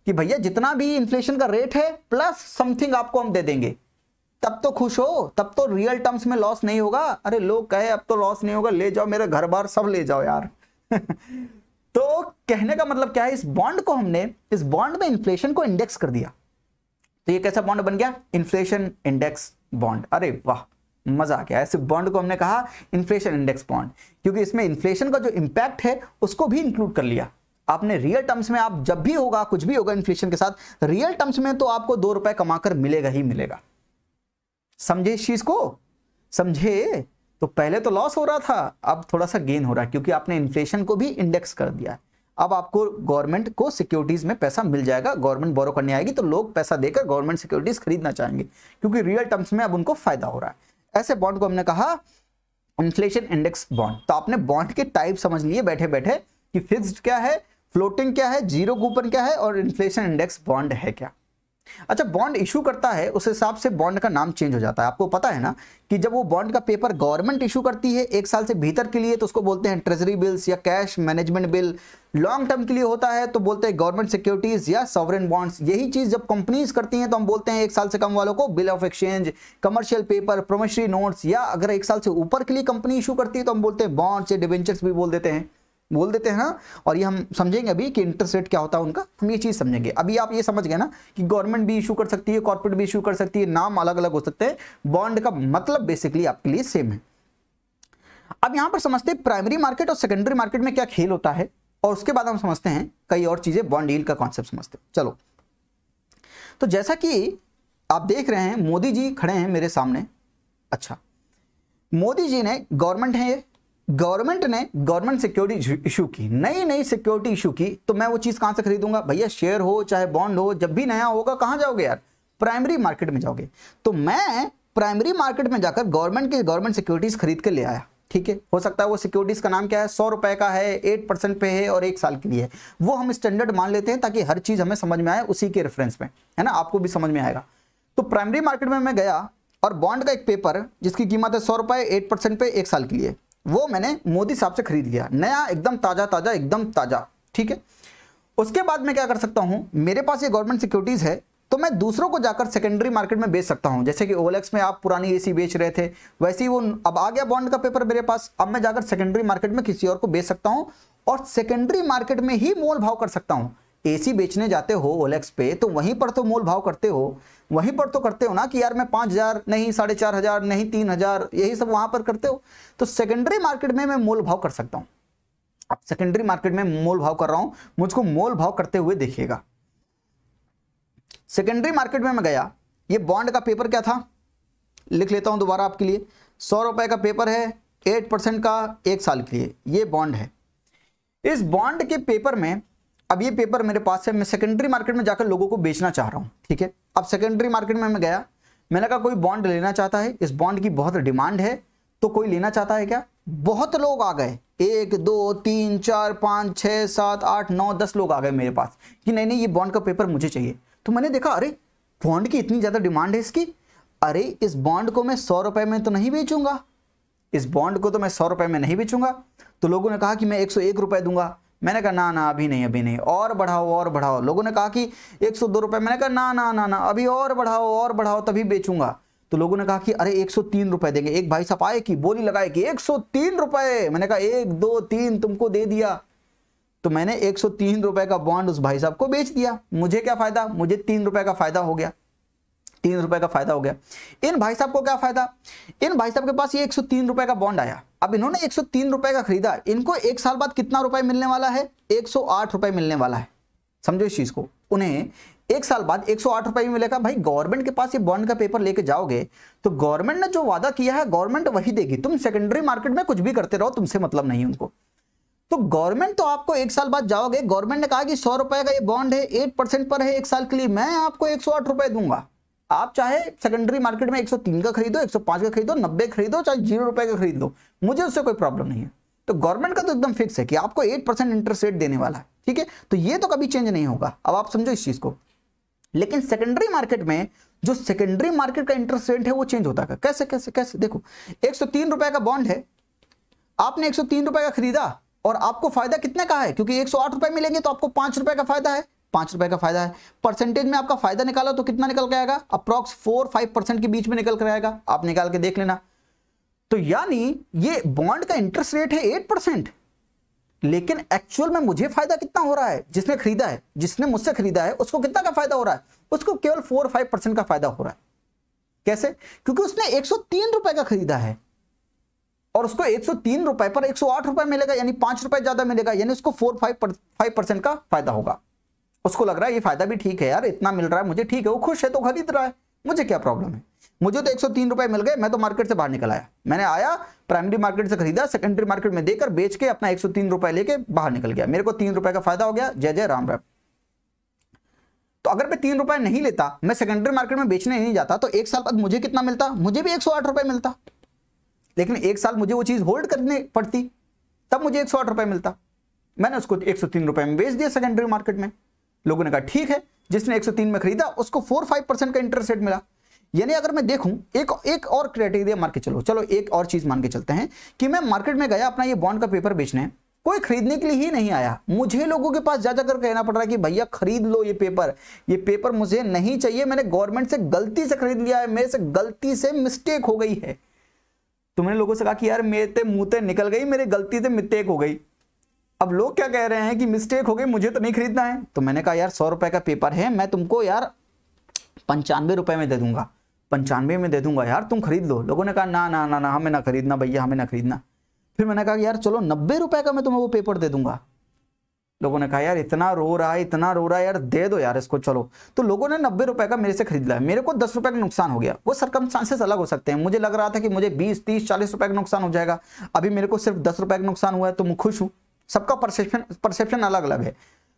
कि भैया जितना भी इन्फ्लेशन का रेट है प्लस समथिंग आपको हम दे देंगे तब तो खुश हो तब तो रियल टर्म्स में लॉस नहीं होगा अरे लोग कहे अब तो लॉस नहीं होगा ले जाओ मेरे घर बार सब ले जाओ यार तो कहने का मतलब क्या है इस बॉन्ड को हमने इस बॉन्ड में इन्फ्लेशन को इंडेक्स कर दिया तो ये कैसा बॉन्ड बन गया इन्फ्लेशन इंडेक्स बॉन्ड अरे वाह मजा आ गया ऐसे बॉन्ड को हमने कहा इन्फ्लेशन इंडेक्स बॉन्ड क्योंकि इसमें इन्फ्लेशन का जो इंपैक्ट है उसको भी इंक्लूड कर लिया आपने रियल टर्म्स में आप जब भी होगा कुछ भी होगा इन्फ्लेशन के साथ रियल टर्म्स में तो आपको दो रुपए कमाकर मिलेगा ही मिलेगा समझे इस चीज को समझे तो पहले तो लॉस हो रहा था अब थोड़ा सा गेन हो रहा है क्योंकि आपने इन्फ्लेशन को भी इंडेक्स कर दिया अब आपको गवर्नमेंट को सिक्योरिटीज में पैसा मिल जाएगा गवर्नमेंट बोरो करने आएगी तो लोग पैसा देकर गवर्नमेंट सिक्योरिटीज खरीदना चाहेंगे क्योंकि रियल टर्म्स में अब उनको फायदा हो रहा है ऐसे बॉन्ड को हमने कहा इन्फ्लेशन इंडेक्स बॉन्ड तो आपने बॉन्ड के टाइप समझ लिए बैठे बैठे कि फिक्स्ड क्या है फ्लोटिंग क्या है जीरो कूपन क्या है और इन्फ्लेशन इंडेक्स बॉन्ड है क्या अच्छा बॉन्ड इशू करता है उस हिसाब से बॉन्ड का नाम चेंज हो जाता है आपको पता है ना कि जब वो बॉन्ड का पेपर गवर्नमेंट इशू करती है एक साल से भीतर के लिए तो उसको बोलते हैं ट्रेजरी बिल्स या cash management bill long term के लिए होता है तो बोलते हैं गवर्नमेंट सिक्योरिटीज या सॉवरन बॉन्ड्स यही चीज जब कंपनीज करती हैं तो हम बोलते हैं एक साल से कम वालों को bill of exchange commercial paper promissory notes या अगर एक साल से ऊपर के लिए कंपनी इशू करती है तो हम बोलते हैं बॉन्ड्स या डिवेंचर्स भी बोल देते हैं बोल देते हैं ना और ये हम समझेंगे अभी कि इंटरेस्ट रेट क्या होता है उनका हम ये चीज़ समझेंगे अभी आप ये समझ गए ना कि गवर्नमेंट भी इशू कर सकती है कॉर्पोरेट भी इशू कर सकती है नाम अलग अलग हो सकते हैं बॉन्ड का मतलब बेसिकली आपके लिए सेम है अब यहां पर समझते हैं प्राइमरी मार्केट और सेकेंडरी मार्केट में क्या खेल होता है और उसके बाद हम समझते हैं कई और चीज़ें बॉन्ड डील का कॉन्सेप्ट समझते हैं चलो तो जैसा कि आप देख रहे हैं मोदी जी खड़े हैं मेरे सामने अच्छा मोदी जी ने गवर्नमेंट है ये गवर्नमेंट ने गवर्नमेंट सिक्योरिटी इशू की नई नई सिक्योरिटी इशू की तो मैं वो चीज़ कहां से खरीदूंगा भैया शेयर हो चाहे बॉन्ड हो जब भी नया होगा कहां जाओगे यार प्राइमरी मार्केट में जाओगे तो मैं प्राइमरी मार्केट में जाकर गवर्नमेंट की गवर्नमेंट सिक्योरिटीज़ खरीद के ले आया ठीक है हो सकता है वो सिक्योरिटीज़ का नाम क्या है सौ रुपए का है एट परसेंट पे है और एक साल के लिए है वो हम स्टैंडर्ड मान लेते हैं ताकि हर चीज़ हमें समझ में आए उसी के रेफरेंस में है ना आपको भी समझ में आएगा तो प्राइमरी मार्केट में मैं गया और बॉन्ड का एक पेपर जिसकी कीमत है सौ रुपए एट परसेंट पे एक साल के लिए वो मैंने मोदी साहब से खरीद लिया नया एकदम ताज़ा ताज़ा एकदम ताज़ा ठीक है उसके बाद मैं क्या कर सकता हूं मेरे पास ये गवर्नमेंट सिक्योरिटीज़ है तो मैं दूसरों को जाकर सेकेंडरी मार्केट में बेच सकता हूं जैसे कि ओलेक्स में आप पुरानी एसी बेच रहे थे वैसे ही वो अब आ गया बॉन्ड का पेपर मेरे पास अब मैं जाकर सेकेंडरी मार्केट में किसी और को बेच सकता हूं और सेकेंडरी मार्केट में ही मोल भाव कर सकता हूं एसी बेचने जाते हो ओलेक्स पे तो वहीं पर तो मोल भाव करते हो वहीं पर तो करते हो ना कि यार मैं पांच हज़ार नहीं साढ़े चार हज़ार नहीं तीन हज़ार यही सब वहां पर करते हो तो सेकेंडरी मार्केट में मैं मोल भाव कर सकता हूं अब सेकेंडरी मार्केट में मोल भाव कर रहा हूं मुझको मोल भाव करते हुए देखिएगा सेकेंडरी मार्केट में मैं गया ये बॉन्ड का पेपर क्या था लिख लेता हूं दोबारा आपके लिए सौ रुपए का पेपर है एट परसेंट का एक साल के लिए ये बॉन्ड है इस बॉन्ड के पेपर में अब ये पेपर मेरे पास है मैं सेकेंडरी मार्केट में जाकर लोगों को बेचना चाह रहा हूँ ठीक है अब सेकेंडरी मार्केट में मैं गया मैंने कहा कोई बॉन्ड लेना चाहता है इस बॉन्ड की बहुत डिमांड है तो कोई लेना चाहता है क्या बहुत लोग आ गए एक दो तीन चार पाँच छः सात आठ नौ दस लोग आ गए मेरे पास कि नहीं नहीं ये बॉन्ड का पेपर मुझे चाहिए तो मैंने देखा अरे बॉन्ड की इतनी ज़्यादा डिमांड है इसकी अरे इस बॉन्ड को मैं सौ रुपये में तो नहीं बेचूंगा इस बॉन्ड को तो मैं सौ रुपये में नहीं बेचूंगा तो लोगों ने कहा कि मैं एक सौ एक रुपये दूंगा मैंने कहा ना ना अभी नहीं अभी नहीं और बढ़ाओ और बढ़ाओ लोगों ने कहा कि एक सौ दो रुपए मैंने कहा ना ना ना ना अभी और बढ़ाओ और बढ़ाओ तभी बेचूंगा तो लोगों ने कहा कि अरे एक सौ तीन रुपए देंगे एक भाई साहब आए कि बोली लगाए कि एक सौ तीन रुपए मैंने कहा एक दो तीन तुमको दे दिया तो मैंने एक सौ तीन रुपए का बॉन्ड उस भाई साहब को बेच दिया मुझे क्या फायदा मुझे तीन रुपए का फायदा हो गया तीन रुपए का फायदा हो गया इन भाई साहब को क्या फायदा इन भाई साहब के पास ये एक सौ तीन रुपए का बॉन्ड आया अब इन्होंने एक सौ तीन रुपए का खरीदा इनको एक साल बाद कितना रुपए मिलने वाला है एक सौ आठ रुपए मिलने वाला है समझो इस चीज को उन्हें एक साल बाद एक सौ आठ रुपए में मिलेगा भाई गवर्नमेंट के पास ये बॉन्ड का पेपर लेके जाओगे तो गवर्नमेंट ने जो वादा किया है गवर्नमेंट वही देगी तुम सेकेंडरी मार्केट में कुछ भी करते रहो तुमसे मतलब नहीं उनको तो गवर्नमेंट तो आपको एक साल बाद जाओगे गवर्नमेंट ने कहा कि सौ रुपए का ये बॉन्ड है एट परसेंट पर है एक साल के लिए मैं आपको एक सौ आठ रुपए दूंगा आप चाहे सेकेंडरी मार्केट में 103 का खरीदो 105 का खरीदो 90 खरीदो चाहे जीरो रुपए का खरीद लो मुझे उससे कोई प्रॉब्लम नहीं है तो गवर्नमेंट का तो एकदम फिक्स है कि आपको 8 परसेंट इंटरेस्ट रेट देने वाला है ठीक है तो ये तो कभी चेंज नहीं होगा अब आप समझो इस चीज को लेकिन सेकेंडरी मार्केट में जो सेकेंडरी मार्केट का इंटरेस्ट रेट है वो चेंज होता है कैसे कैसे कैसे देखो एक रुपए का बॉन्ड है आपने एक सौ का खरीदा और आपको फायदा कितने का है क्योंकि एक सौ मिलेंगे तो आपको पांच रुपए का फायदा है पांच रुपए का फायदा है परसेंटेज में आपका फायदा निकाला तो कितना निकल के आएगा अप्रॉक्स फोर फाइव परसेंट के बीच में निकल कर आएगा आप निकाल के देख लेना तो यानी ये बॉन्ड का इंटरेस्ट रेट है एट परसेंट लेकिन एक्चुअल में मुझे फायदा कितना हो रहा है जिसने खरीदा है जिसने मुझसे खरीदा है उसको कितना का फायदा हो रहा है उसको केवल फोर फाइव परसेंट का फायदा हो रहा है कैसे क्योंकि उसने एक सौ तीन रुपए का खरीदा है और उसको एक सौ तीन रुपए पर एक सौ आठ रुपए मिलेगा यानी पांच रुपए ज्यादा मिलेगा यानी उसको फोर फाइव परसेंट का फायदा होगा उसको लग रहा है ये फायदा भी ठीक है यार इतना मिल रहा है मुझे ठीक है वो खुश है तो खरीद रहा है मुझे क्या प्रॉब्लम है मुझे तो एक सौ मिल गए मैं तो मार्केट से बाहर निकल आया मैंने आया प्राइमरी मार्केट से खरीदा सेकेंडरी मार्केट में देकर बेच के अपना एक सौ लेके बाहर निकल गया मेरे को तीन रुपए का फायदा हो गया जय जय राम राम तो अगर मैं तीन रुपए नहीं लेता मैं सेकेंडरी मार्केट में बेचने नहीं जाता तो एक साल बाद मुझे कितना मिलता मुझे भी एक सौ आठ रुपए मिलता लेकिन एक साल मुझे वो चीज होल्ड करनी पड़ती तब मुझे एक सौ आठ रुपए मिलता मैंने उसको एक सौ तीन रुपए में बेच दिया सेकेंडरी मार्केट में लोगों ने कहा ठीक है जिसने 103 में खरीदा उसको 4-5 परसेंट का इंटरेस्ट रेट मिला यानी अगर मैं देखूं एक एक और क्राइटेरिया मार्केट चलो चलो एक और चीज मान के चलते हैं कि मैं मार्केट में गया अपना ये बॉन्ड का पेपर बेचने कोई खरीदने के लिए ही नहीं आया मुझे लोगों के पास जा जाकर कहना पड़ रहा है कि भैया खरीद लो ये पेपर ये पेपर मुझे नहीं चाहिए मैंने गवर्नमेंट से गलती से खरीद लिया है मेरे से गलती से मिस्टेक हो गई है तो मैंने लोगों से कहा कि यार मेरे मुंह निकल गई मेरी गलती से मिस्टेक हो गई अब लोग क्या कह रहे हैं कि मिस्टेक हो गई मुझे तो नहीं खरीदना है तो मैंने कहा यार सौ रुपए का पेपर है मैं तुमको यार पंचानवे रुपए में दे दूंगा पंचानवे में दे दूंगा यार तुम खरीद लो लोगों ने कहा ना ना ना ना हमें ना खरीदना भैया हमें ना खरीदना फिर मैंने कहा यार चलो नब्बे रुपये का मैं तुम्हें वो पेपर दे दूंगा लोगों ने कहा यार इतना रो रहा है इतना रो रहा है यार दे दो यार इसको चलो तो लोगों ने नब्बे रुपए का मेरे से खरीद लिया मेरे को दस रुपए का नुकसान हो गया वो सरकम चांसेस अलग हो सकते हैं मुझे लग रहा था कि मुझे बीस तीस चालीस रुपए का नुकसान हो जाएगा अभी मेरे को सिर्फ दस रुपए का नुकसान हुआ है तो मैं खुश हूँ सबका परसेप्शन परसेप्शन अलग अलग है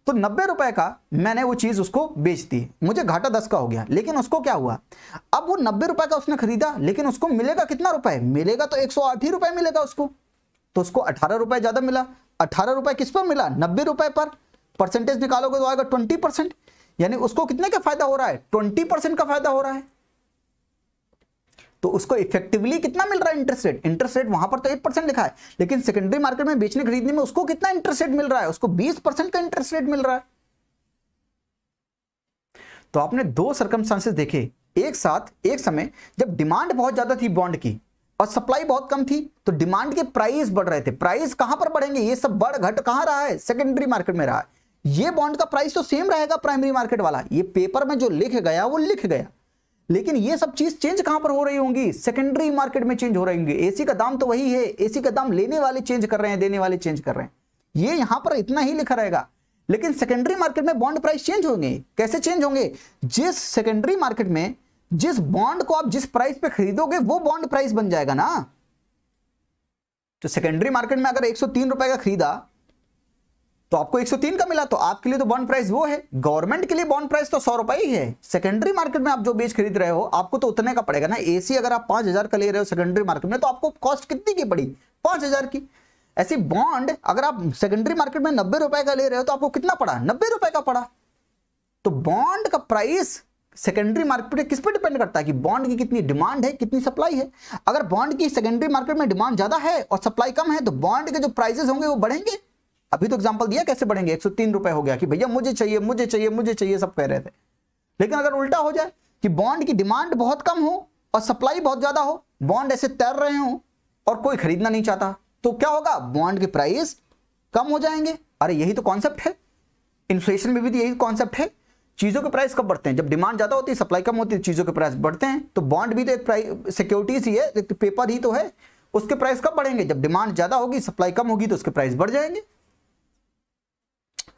तो नब्बे रुपए का मैंने वो चीज उसको बेच दी मुझे घाटा दस का हो गया लेकिन उसको क्या हुआ अब वो नब्बे रुपए का उसने खरीदा लेकिन उसको मिलेगा कितना रुपए मिलेगा तो एक सौ आठ ही रुपए मिलेगा उसको तो उसको अठारह रुपए ज्यादा मिला अठारह रुपए किस पर मिला नब्बे रुपए पर परसेंटेज निकालोगे तो आएगा ट्वेंटी परसेंट यानी उसको कितने का फायदा हो रहा है ट्वेंटी परसेंट का फायदा हो रहा है तो उसको इफेक्टिवली कितना मिल रहा है इंटरेस्ट रेट इंटरेस्ट रेट वहां पर तो एट परसेंट लिखा है लेकिन सेकेंडरी मार्केट में बेचने खरीदने में उसको कितना इंटरेस्ट रेट मिल रहा है उसको बीस परसेंट का इंटरेस्ट रेट मिल रहा है तो आपने दो सर्कमस्टांसेस देखे एक साथ एक समय जब डिमांड बहुत ज्यादा थी बॉन्ड की और सप्लाई बहुत कम थी तो डिमांड के प्राइस बढ़ रहे थे प्राइस कहां पर बढ़ेंगे ये सब बढ़ घट कहां रहा है सेकेंडरी मार्केट में रहा है ये बॉन्ड का प्राइस तो सेम रहेगा प्राइमरी मार्केट वाला ये पेपर में जो लिख गया वो लिख गया लेकिन ये सब चीज चेंज कहां पर हो रही होंगी सेकेंडरी मार्केट में चेंज हो रही होंगी एसी का दाम तो वही है एसी का दाम लेने वाले चेंज कर रहे हैं देने वाले चेंज कर रहे हैं ये यहां पर इतना ही लिखा रहेगा लेकिन सेकेंडरी मार्केट में बॉन्ड प्राइस चेंज होंगे कैसे चेंज होंगे जिस सेकेंडरी मार्केट में जिस बॉन्ड को आप जिस प्राइस पे खरीदोगे वो बॉन्ड प्राइस बन जाएगा ना तो सेकेंडरी मार्केट में अगर एक सौ तीन रुपए का खरीदा तो आपको 103 का मिला तो आपके लिए तो बॉन्ड प्राइस वो है गवर्नमेंट के लिए बॉन्ड प्राइस तो सौ रुपए ही है सेकेंडरी मार्केट में आप जो बीज खरीद रहे हो आपको तो उतने का पड़ेगा ना एसी अगर आप पांच हजार का ले रहे हो सेकेंडरी मार्केट में तो आपको कॉस्ट कितनी की पड़ी पांच हजार की ऐसी बॉन्ड अगर आप सेकेंडरी मार्केट में नब्बे रुपए का ले रहे हो तो आपको कितना पड़ा नब्बे रुपए का पड़ा तो बॉन्ड का प्राइस सेकेंडरी मार्केट किस पर डिपेंड करता है कि बॉन्ड की कितनी डिमांड है कितनी सप्लाई है अगर बॉन्ड की सेकेंडरी मार्केट में डिमांड ज्यादा है और सप्लाई कम है तो बॉन्ड के जो प्राइसेस होंगे वो बढ़ेंगे अभी तो एग्जाम्पल दिया कैसे बढ़ेंगे एक सौ तीन रुपए हो गया कि भैया मुझे चाहिए मुझे चाहिए मुझे चाहिए सब कह रहे थे लेकिन अगर उल्टा हो जाए कि बॉन्ड की डिमांड बहुत कम हो और सप्लाई बहुत ज्यादा हो बॉन्ड ऐसे तैर रहे हो और कोई खरीदना नहीं चाहता तो क्या होगा बॉन्ड के प्राइस कम हो जाएंगे अरे यही तो कॉन्सेप्ट है इन्फ्लेशन में भी तो यही कॉन्सेप्ट है चीज़ों के प्राइस कब बढ़ते हैं जब डिमांड ज़्यादा होती है सप्लाई कम होती है चीज़ों के प्राइस बढ़ते हैं तो बॉन्ड भी तो एक प्राइस सिक्योरिटीज ही है एक पेपर ही तो है उसके प्राइस कब बढ़ेंगे जब डिमांड ज़्यादा होगी सप्लाई कम होगी तो उसके प्राइस बढ़ जाएंगे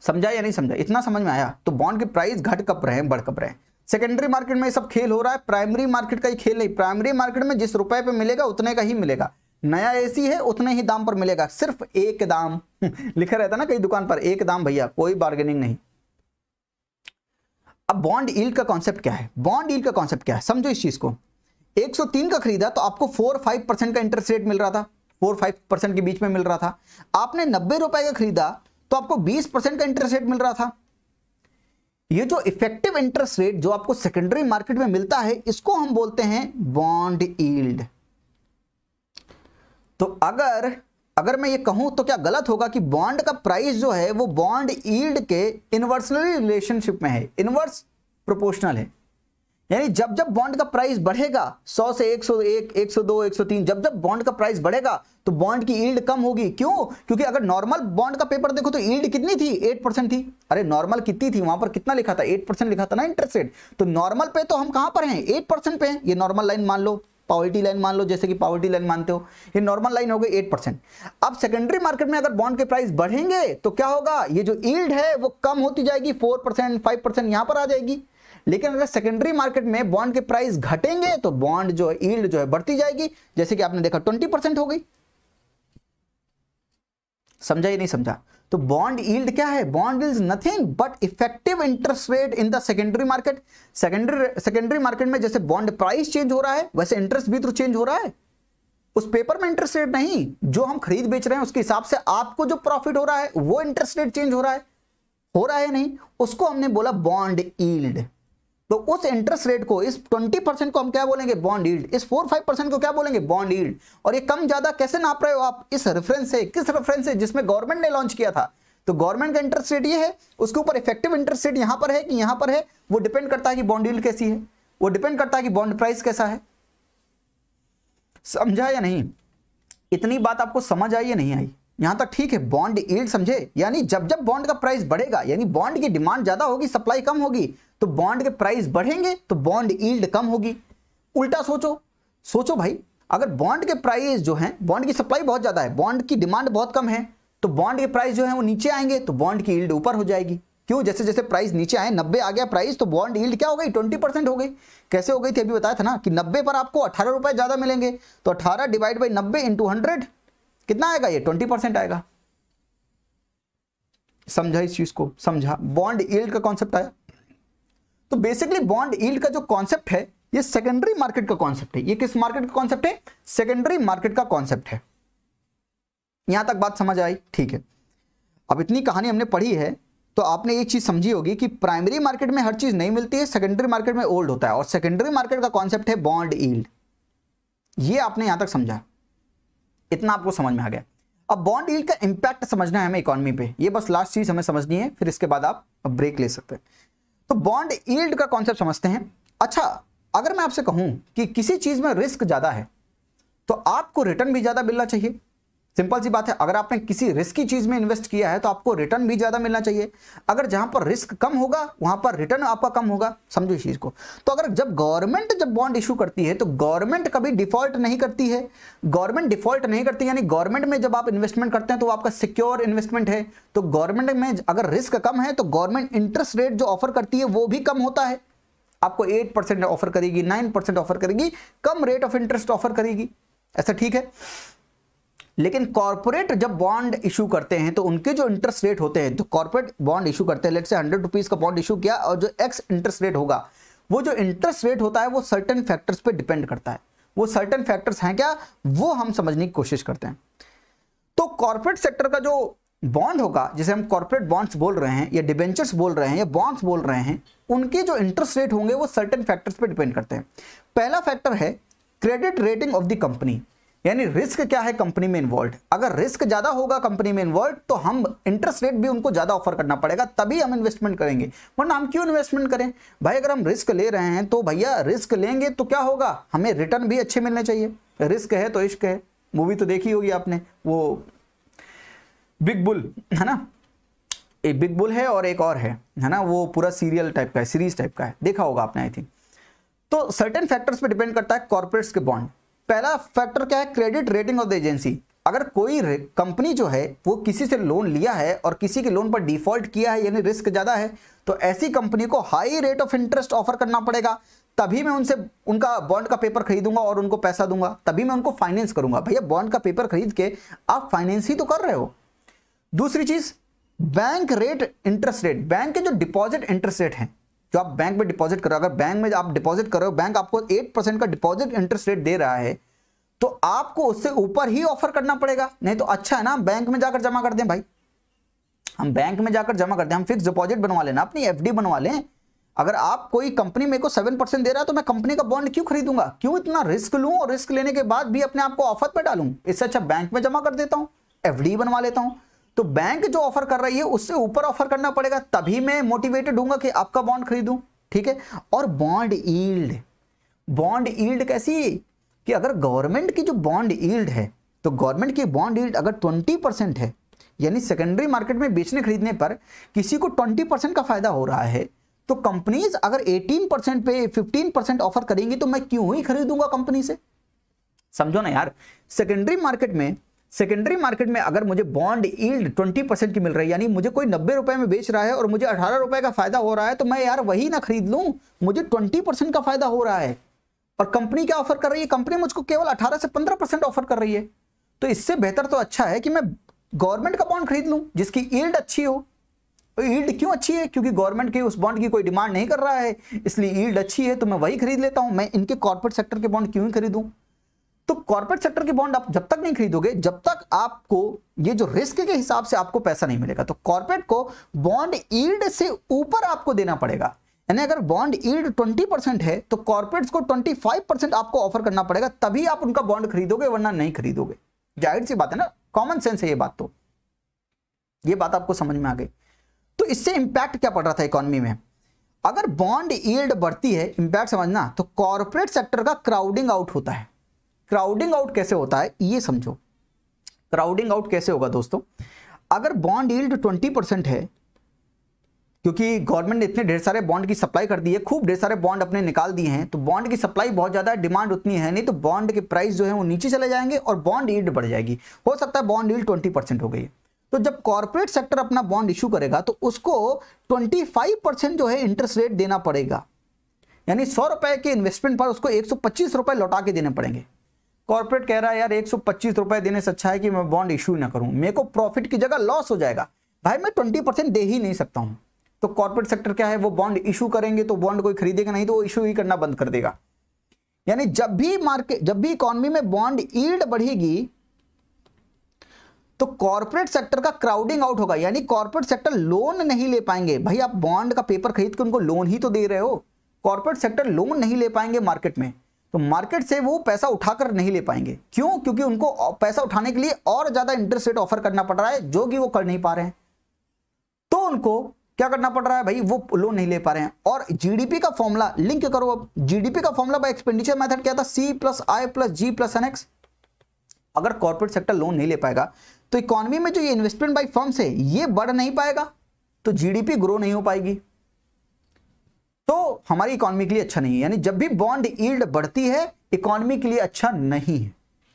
समझा या नहीं समझा इतना समझ में आया तो बॉन्ड के प्राइस घट कप रहे हैं बढ़ कप रहे हैं सेकेंडरी मार्केट में ये सब खेल हो रहा है प्राइमरी मार्केट का ही खेल नहीं प्राइमरी मार्केट में जिस रुपए पे मिलेगा उतने का ही मिलेगा नया एसी है उतने ही दाम पर मिलेगा सिर्फ एक दाम लिखा रहता ना कई दुकान पर एक दाम भैया कोई बार्गेनिंग नहीं अब बॉन्ड ईल का कॉन्सेप्ट क्या है बॉन्ड ईल का कॉन्सेप्ट क्या है समझो इस चीज को 103 का खरीदा तो आपको फोर फाइव परसेंट का इंटरेस्ट रेट मिल रहा था फोर फाइव परसेंट के बीच में मिल रहा था आपने नब्बे रुपए का खरीदा तो आपको 20 परसेंट का इंटरेस्ट रेट मिल रहा था ये जो इफेक्टिव इंटरेस्ट रेट जो आपको सेकेंडरी मार्केट में मिलता है इसको हम बोलते हैं बॉन्ड ईल्ड तो अगर अगर मैं ये कहूं तो क्या गलत होगा कि बॉन्ड का प्राइस जो है वो बॉन्ड ईल्ड के इन्वर्सनली रिलेशनशिप में है इनवर्स प्रोपोर्शनल है यानी जब जब बॉन्ड का प्राइस बढ़ेगा 100 से 101, 102, 103 जब जब बॉन्ड का प्राइस बढ़ेगा तो बॉन्ड की ईल्ड कम होगी क्यों क्योंकि अगर नॉर्मल बॉन्ड का पेपर देखो तो ईल्ड कितनी थी 8 परसेंट थी अरे नॉर्मल कितनी थी वहां पर कितना लिखा था 8 परसेंट लिखा था ना इंटरेस्ट रेट तो नॉर्मल पे तो हम कहां पर हैं एट परसेंट पे है ये नॉर्मल लाइन मान लो पावर्टी लाइन मान लो जैसे कि पावर्टी लाइन मानते हो ये नॉर्मल लाइन हो गई एट परसेंट अब सेकेंडरी मार्केट में अगर बॉन्ड के प्राइस बढ़ेंगे तो क्या होगा ये जो ईल्ड है वो कम होती जाएगी फोर परसेंट फाइव परसेंट पर आ जाएगी लेकिन अगर सेकेंडरी मार्केट में बॉन्ड के प्राइस घटेंगे तो बॉन्ड जो है ईल्ड जो है बढ़ती जाएगी जैसे कि आपने देखा ट्वेंटी परसेंट हो गई समझा ही नहीं समझा तो बॉन्ड ईल्ड क्या है bond is nothing but effective interest rate in the secondary market secondary secondary market में जैसे बॉन्ड प्राइस चेंज हो रहा है वैसे इंटरेस्ट भी तो चेंज हो रहा है उस पेपर में इंटरेस्ट रेट नहीं जो हम खरीद बेच रहे हैं उसके हिसाब से आपको जो प्रॉफिट हो रहा है वो इंटरेस्ट रेट चेंज हो रहा है हो रहा है नहीं उसको हमने बोला बॉन्ड ईल्ड तो उस इंटरेस्ट रेट को इस 20 परसेंट को हम क्या बोलेंगे बॉन्ड ईल्ड इस 4-5 परसेंट को क्या बोलेंगे बॉन्ड ईल्ड और ये कम ज्यादा कैसे नाप रहे हो आप इस रेफरेंस से किस रेफरेंस से जिसमें गवर्नमेंट ने लॉन्च किया था तो गवर्नमेंट का इंटरेस्ट रेट ये है उसके ऊपर इफेक्टिव इंटरेस्ट रेट यहाँ पर है कि यहाँ पर है वो डिपेंड करता है कि बॉन्ड ईल्ड कैसी है वो डिपेंड करता है कि बॉन्ड प्राइस कैसा है समझा या नहीं इतनी बात आपको समझ आई या नहीं आई यहां तक ठीक है बॉन्ड ईल्ड समझे यानी जब जब बॉन्ड का प्राइस बढ़ेगा यानी बॉन्ड की डिमांड ज्यादा होगी सप्लाई कम होगी तो बॉन्ड के प्राइस बढ़ेंगे तो बॉन्ड ईल्ड कम होगी उल्टा सोचो सोचो भाई अगर बॉन्ड के प्राइस जो हैं बॉन्ड की सप्लाई बहुत ज़्यादा है बॉन्ड की डिमांड बहुत कम है तो बॉन्ड के प्राइस जो है वो नीचे आएंगे तो बॉन्ड की ईल्ड ऊपर हो जाएगी क्यों जैसे जैसे प्राइस नीचे आए नब्बे आ गया प्राइस तो बॉन्ड ईल्ड क्या हो गई ट्वेंटी परसेंट हो गई कैसे हो गई थी अभी बताया था ना कि नब्बे पर आपको अठारह रुपए ज़्यादा मिलेंगे तो अठारह डिवाइड बाई नब्बे इंटू हंड्रेड कितना आएगा ये ट्वेंटी परसेंट आएगा समझा इस चीज़ को समझा बॉन्ड ईल्ड का कॉन्सेप्ट आया तो बेसिकली बॉन्ड ईल्ड का जो कॉन्सेप्ट है ये सेकेंडरी मार्केट का कॉन्सेप्ट है ये किस मार्केट का कॉन्सेप्ट है सेकेंडरी मार्केट का कॉन्सेप्ट है यहां तक बात समझ आई ठीक है अब इतनी कहानी हमने पढ़ी है तो आपने एक चीज समझी होगी कि प्राइमरी मार्केट में हर चीज नहीं मिलती है सेकेंडरी मार्केट में ओल्ड होता है और सेकेंडरी मार्केट का कॉन्सेप्ट है बॉन्ड ईल्ड ये आपने यहां तक समझा इतना आपको समझ में आ गया अब बॉन्ड ईल्ड का इंपैक्ट समझना है हमें इकोनॉमी पे ये बस लास्ट चीज हमें समझनी है फिर इसके बाद आप ब्रेक ले सकते हैं तो बॉन्ड ईल्ड का कॉन्सेप्ट समझते हैं अच्छा अगर मैं आपसे कहूं कि किसी चीज में रिस्क ज्यादा है तो आपको रिटर्न भी ज्यादा मिलना चाहिए सिंपल सी बात है अगर आपने किसी रिस्की चीज में इन्वेस्ट किया है तो आपको रिटर्न भी ज्यादा मिलना चाहिए अगर जहां पर रिस्क कम होगा वहां पर रिटर्न आपका कम होगा समझो इस चीज को तो अगर जब गवर्नमेंट जब बॉन्ड इशू करती है तो गवर्नमेंट कभी डिफॉल्ट नहीं करती है गवर्नमेंट डिफॉल्ट नहीं करती यानी गवर्नमेंट में जब आप इन्वेस्टमेंट करते हैं तो आपका सिक्योर इन्वेस्टमेंट है तो गवर्नमेंट में अगर रिस्क कम है तो गवर्नमेंट इंटरेस्ट रेट जो ऑफर करती है वो भी कम होता है आपको एट परसेंट ऑफर करेगी नाइन परसेंट ऑफर करेगी कम रेट ऑफ इंटरेस्ट ऑफर करेगी ऐसा ठीक है लेकिन कॉरपोरेट जब बॉन्ड इशू करते हैं तो उनके जो इंटरेस्ट रेट होते हैं तो कॉरपोरेट बॉन्ड इशू करते हैं लेट से हंड्रेड रुपीज़ का बॉन्ड इशू किया और जो एक्स इंटरेस्ट रेट होगा वो जो इंटरेस्ट रेट होता है वो सर्टन फैक्टर्स पे डिपेंड करता है वो सर्टन फैक्टर्स हैं क्या वो हम समझने की कोशिश करते हैं तो कॉरपोरेट सेक्टर का जो बॉन्ड होगा जिसे हम कॉरपोरेट बॉन्ड्स बोल रहे हैं या डिबेंचर्स बोल रहे हैं या बॉन्ड्स बोल रहे हैं उनके जो इंटरेस्ट रेट होंगे वो सर्टन फैक्टर्स पे डिपेंड करते हैं पहला फैक्टर है credit rating of the company यानी रिस्क क्या है कंपनी में इन्वॉल्व अगर रिस्क ज़्यादा होगा कंपनी में इन्वॉल्व तो हम इंटरेस्ट रेट भी उनको ज़्यादा ऑफर करना पड़ेगा तभी हम इन्वेस्टमेंट करेंगे वरना हम क्यों इन्वेस्टमेंट करें भाई अगर हम रिस्क ले रहे हैं तो भैया रिस्क लेंगे तो क्या होगा हमें रिटर्न भी अच्छे मिलने चाहिए रिस्क है तो इश्क है मूवी तो देखी होगी आपने वो बिग बुल है ना एक बिग बुल है और एक और है है ना वो पूरा सीरियल टाइप का है सीरीज टाइप का है देखा होगा आपने आई थिंक तो सर्टेन फैक्टर्स पे डिपेंड करता है कॉर्पोरेट्स के बॉन्ड पहला फैक्टर क्या है credit rating of the agency अगर कोई कंपनी जो है वो किसी से लोन लिया है और किसी के लोन पर डिफॉल्ट किया है यानी रिस्क ज़्यादा है तो ऐसी कंपनी को high rate of interest offer करना पड़ेगा तभी मैं उनसे उनका बॉन्ड का पेपर खरीदूंगा और उनको पैसा दूंगा तभी मैं उनको फाइनेंस करूंगा भैया बॉन्ड का पेपर खरीद के आप फाइनेंस ही तो कर रहे हो दूसरी चीज़ bank rate interest rate bank के जो डिपॉजिट इंटरेस्ट रेट हैं जो आप बैंक में डिपॉजिट करो अगर बैंक में आप डिपॉजिट करो बैंक आपको एट परसेंट का डिपॉजिट इंटरेस्ट रेट दे रहा है तो आपको उससे ऊपर ही ऑफर करना पड़ेगा नहीं तो अच्छा है ना बैंक में जाकर जमा कर दें भाई हम बैंक में जाकर जमा कर दें हम फिक्स डिपॉजिट बनवा लेना अपनी एफ बनवा लें अगर आप कोई कंपनी मेरे को सेवन परसेंट दे रहा है तो मैं कंपनी का बॉन्ड क्यों खरीदूंगा क्यों इतना रिस्क लूं और रिस्क लेने के बाद भी अपने आप को ऑफर पर डालूं इससे अच्छा बैंक में जमा कर देता हूं एफडी बनवा लेता हूं तो बैंक जो ऑफर कर रही है उससे ऊपर ऑफर करना पड़ेगा तभी मैं मोटिवेटेड हूंगा कि आपका बॉन्ड खरीदू ठीक है और बॉन्ड ईल्ड बॉन्ड ईल्ड कैसी कि अगर गवर्नमेंट की जो बॉन्ड ईल्ड है तो गवर्नमेंट की बॉन्ड ईल्ड अगर ट्वेंटी परसेंट है यानी सेकेंडरी मार्केट में बेचने खरीदने पर किसी को ट्वेंटी परसेंट का फायदा हो रहा है तो कंपनीज अगर 18 परसेंट पे 15 परसेंट ऑफर करेंगी तो मैं क्यों ही खरीदूंगा कंपनी से समझो ना यार सेकेंडरी मार्केट में सेकेंडरी मार्केट में अगर मुझे बॉन्ड ईल्ड 20 परसेंट की मिल रही है यानी मुझे कोई नब्बे रुपए में बेच रहा है और मुझे अठारह रुपए का फायदा हो रहा है तो मैं यार वही ना खरीद लूं मुझे 20 परसेंट का फायदा हो रहा है और कंपनी क्या ऑफर कर रही है कंपनी मुझको केवल अठारह से पंद्रह परसेंट ऑफर कर रही है तो इससे बेहतर तो अच्छा है कि मैं गवर्नमेंट का बॉन्ड खरीद लूँ जिसकी ईल्ड अच्छी हो ईल्ड तो क्यों अच्छी है क्योंकि गवर्नमेंट के उस बॉन्ड की कोई डिमांड नहीं कर रहा है इसलिए ईल्ड अच्छी है तो मैं वही खरीद लेता हूँ मैं इनके कॉर्पोरेट सेक्टर के बॉन्ड क्यों ही खरीदूँ तो कॉर्पोरेट सेक्टर के बॉन्ड आप जब तक नहीं खरीदोगे जब तक आपको ये जो रिस्क के हिसाब से आपको पैसा नहीं मिलेगा तो कॉर्पोरेट को बॉन्ड ईल्ड से ऊपर आपको देना पड़ेगा यानी अगर बॉन्ड ईल्ड 20 है तो कॉर्पोरेट को 25 आपको ऑफर करना पड़ेगा तभी आप उनका बॉन्ड खरीदोगे वरना नहीं खरीदोगे जाहिर सी बात है ना कॉमन सेंस है ये बात तो ये बात आपको समझ में आ गई तो इससे इंपैक्ट क्या पड़ रहा था इकोनॉमी में अगर बॉन्ड ईल्ड बढ़ती है इंपैक्ट समझना तो कॉर्पोरेट सेक्टर का क्राउडिंग आउट होता है क्राउडिंग आउट कैसे होता है ये समझो क्राउडिंग आउट कैसे होगा दोस्तों अगर बॉन्ड यील्ड 20 परसेंट है क्योंकि गवर्नमेंट ने इतने ढेर सारे बॉन्ड की सप्लाई कर दी है खूब ढेर सारे बॉन्ड अपने निकाल दिए हैं तो बॉन्ड की सप्लाई बहुत ज़्यादा है डिमांड उतनी है नहीं तो बॉन्ड के प्राइस जो है वो नीचे चले जाएंगे और बॉन्ड ईल्ड बढ़ जाएगी हो सकता है बॉन्ड ईल्ड ट्वेंटी परसेंट हो गई है तो जब कॉरपोरेट सेक्टर अपना बॉन्ड इशू करेगा तो उसको फाइव परसेंट जो है इंटरेस्ट रेट देना पड़ेगा यानी सौ रुपए के इन्वेस्टमेंट पर उसको एक सौ लौटा के देने पड़ेंगे कॉर्पोरेट कह रहा है यार एक सौ देने से अच्छा है कि मैं बॉन्ड इश्यू ना करूं मेरे को प्रॉफिट की जगह लॉस हो जाएगा भाई मैं ट्वेंटी परसेंट दे ही नहीं सकता हूं तो कॉर्पोरेट सेक्टर क्या है वो बॉन्ड इशू करेंगे तो बॉन्ड कोई खरीदेगा नहीं तो वो इशू ही करना बंद कर देगा यानी जब भी मार्केट जब भी इकोनॉमी में बॉन्ड ईल्ड बढ़ेगी तो कॉर्पोरेट सेक्टर का क्राउडिंग आउट होगा यानी कॉर्पोरेट सेक्टर लोन नहीं ले पाएंगे भाई आप बॉन्ड का पेपर खरीद के उनको लोन ही तो दे रहे हो कॉर्पोरेट सेक्टर लोन नहीं ले पाएंगे मार्केट में तो मार्केट से वो पैसा उठाकर नहीं ले पाएंगे क्यों क्योंकि उनको पैसा उठाने के लिए और ज़्यादा इंटरेस्ट रेट ऑफर करना पड़ रहा है जो कि वो कर नहीं पा रहे हैं तो उनको क्या करना पड़ रहा है भाई वो लोन नहीं ले पा रहे हैं और जीडीपी का फॉर्मूला लिंक करो अब जीडीपी का फॉर्मूला बाई एक्सपेंडिचर मैथड क्या था C plus I plus G plus N X अगर कॉर्पोरेट सेक्टर लोन नहीं ले पाएगा तो इकोनॉमी में जो ये इन्वेस्टमेंट बाई फर्म्स है ये बढ़ नहीं पाएगा तो जीडीपी ग्रो नहीं हो पाएगी तो हमारी इकोनॉमी के लिए अच्छा नहीं है यानी जब भी बॉन्ड ईल्ड बढ़ती है इकोनॉमी के लिए अच्छा नहीं है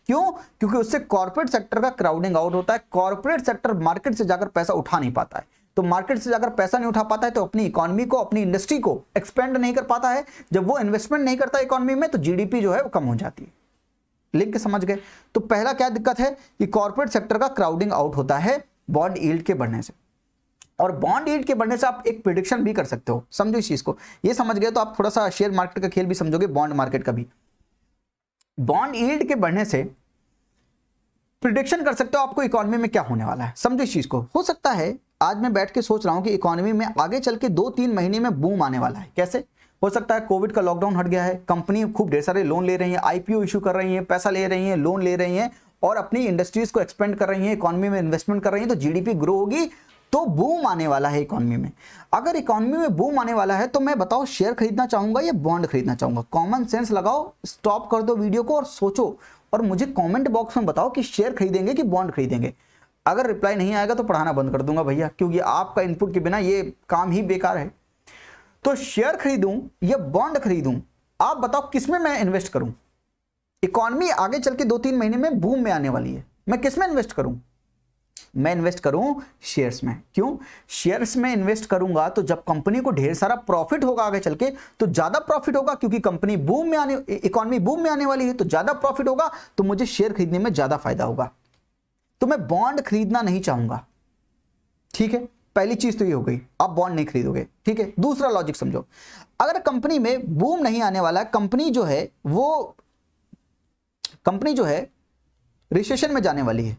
क्यों क्योंकि उससे कॉर्पोरेट सेक्टर का क्राउडिंग आउट होता है कॉर्पोरेट सेक्टर मार्केट से जाकर पैसा उठा नहीं पाता है तो मार्केट से जाकर पैसा नहीं उठा पाता है तो अपनी इकोनॉमी को अपनी इंडस्ट्री को एक्सपेंड नहीं कर पाता है जब वो इन्वेस्टमेंट नहीं करता इकोनॉमी में तो जीडीपी जो है वो कम हो जाती है लिंक समझ गए तो पहला क्या दिक्कत है कि कॉर्पोरेट सेक्टर का क्राउडिंग आउट होता है बॉन्ड ईल्ड के बढ़ने से और बॉन्ड ईल्ड के बढ़ने से आप एक प्रिडिक्शन भी कर सकते हो समझो इस चीज को ये समझ गए तो आप थोड़ा सा शेयर मार्केट का खेल भी समझोगे बॉन्ड मार्केट का भी बॉन्ड ईल्ड के बढ़ने से प्रिडिक्शन कर सकते हो आपको इकोनॉमी में क्या होने वाला है समझो इस चीज को हो सकता है आज मैं बैठ के सोच रहा हूं कि इकोनॉमी में आगे चल के दो तीन महीने में बूम आने वाला है कैसे हो सकता है कोविड का लॉकडाउन हट गया है कंपनी खूब ढेर सारे लोन ले रही है आईपीओ इश्यू कर रही है पैसा ले रही है लोन ले रही है और अपनी इंडस्ट्रीज को एक्सपेंड कर रही है इकोनॉमी में इन्वेस्टमेंट कर रही है तो जीडीपी ग्रो होगी तो बूम आने वाला है इकोनॉमी में अगर इकोनॉमी में बूम आने वाला है तो मैं बताओ शेयर खरीदना चाहूंगा या बॉन्ड खरीदना चाहूंगा कॉमन सेंस लगाओ स्टॉप कर दो वीडियो को और सोचो और मुझे कमेंट बॉक्स में बताओ कि शेयर खरीदेंगे कि बॉन्ड खरीदेंगे अगर रिप्लाई नहीं आएगा तो पढ़ाना बंद कर दूंगा भैया क्योंकि आपका इनपुट के बिना ये काम ही बेकार है तो शेयर खरीदूं या बॉन्ड खरीदूं आप बताओ किसमें मैं इन्वेस्ट करूं इकोनॉमी आगे चल के दो तीन महीने में बूम में आने वाली है मैं किसमें इन्वेस्ट करूं मैं इन्वेस्ट करूं शेयर्स में क्यों शेयर्स में इन्वेस्ट करूंगा तो जब कंपनी को ढेर सारा प्रॉफिट होगा आगे चल के तो ज्यादा प्रॉफिट होगा क्योंकि कंपनी बूम में आने इकोनॉमी बूम में आने वाली है तो ज्यादा प्रॉफिट होगा तो मुझे शेयर खरीदने में ज्यादा फायदा होगा तो मैं बॉन्ड खरीदना नहीं चाहूंगा ठीक है पहली चीज तो ये हो गई आप बॉन्ड नहीं खरीदोगे ठीक है दूसरा लॉजिक समझो अगर कंपनी में बूम नहीं आने वाला कंपनी जो है वो कंपनी जो है रिसेशन में जाने वाली है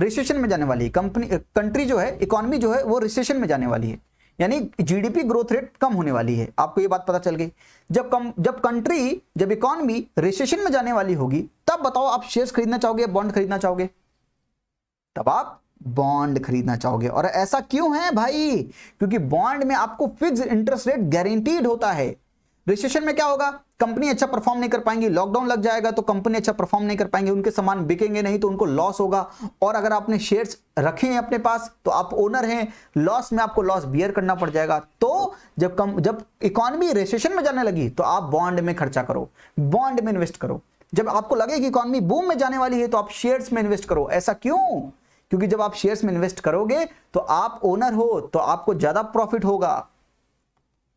रिसेशन में जाने वाली है कंपनी कंट्री जो है इकोनॉमी जो है वो रिसेशन में जाने वाली है यानी जीडीपी ग्रोथ रेट कम होने वाली है आपको ये बात पता चल गई जब कम जब कंट्री जब इकोनॉमी रिसेशन में जाने वाली होगी तब बताओ आप शेयर्स खरीदना चाहोगे या बॉन्ड खरीदना चाहोगे तब आप बॉन्ड खरीदना चाहोगे और ऐसा क्यों है भाई क्योंकि बॉन्ड में आपको फिक्स इंटरेस्ट रेट गारंटीड होता है रिसेशन में क्या होगा कंपनी अच्छा परफॉर्म नहीं कर पाएंगी लॉकडाउन लग जाएगा तो कंपनी अच्छा परफॉर्म नहीं कर पाएंगे उनके सामान बिकेंगे नहीं तो उनको लॉस होगा और अगर आपने शेयर्स रखे हैं अपने पास तो आप ओनर हैं लॉस में आपको लॉस बियर करना पड़ जाएगा तो जब कम जब इकोनॉमी रिसेशन में जाने लगी तो आप बॉन्ड में खर्चा करो बॉन्ड में इन्वेस्ट करो जब आपको लगे कि इकोनॉमी बूम में जाने वाली है तो आप शेयर्स में इन्वेस्ट करो ऐसा क्यों क्योंकि जब आप शेयर्स में इन्वेस्ट करोगे तो आप ओनर हो तो आपको ज्यादा प्रॉफिट होगा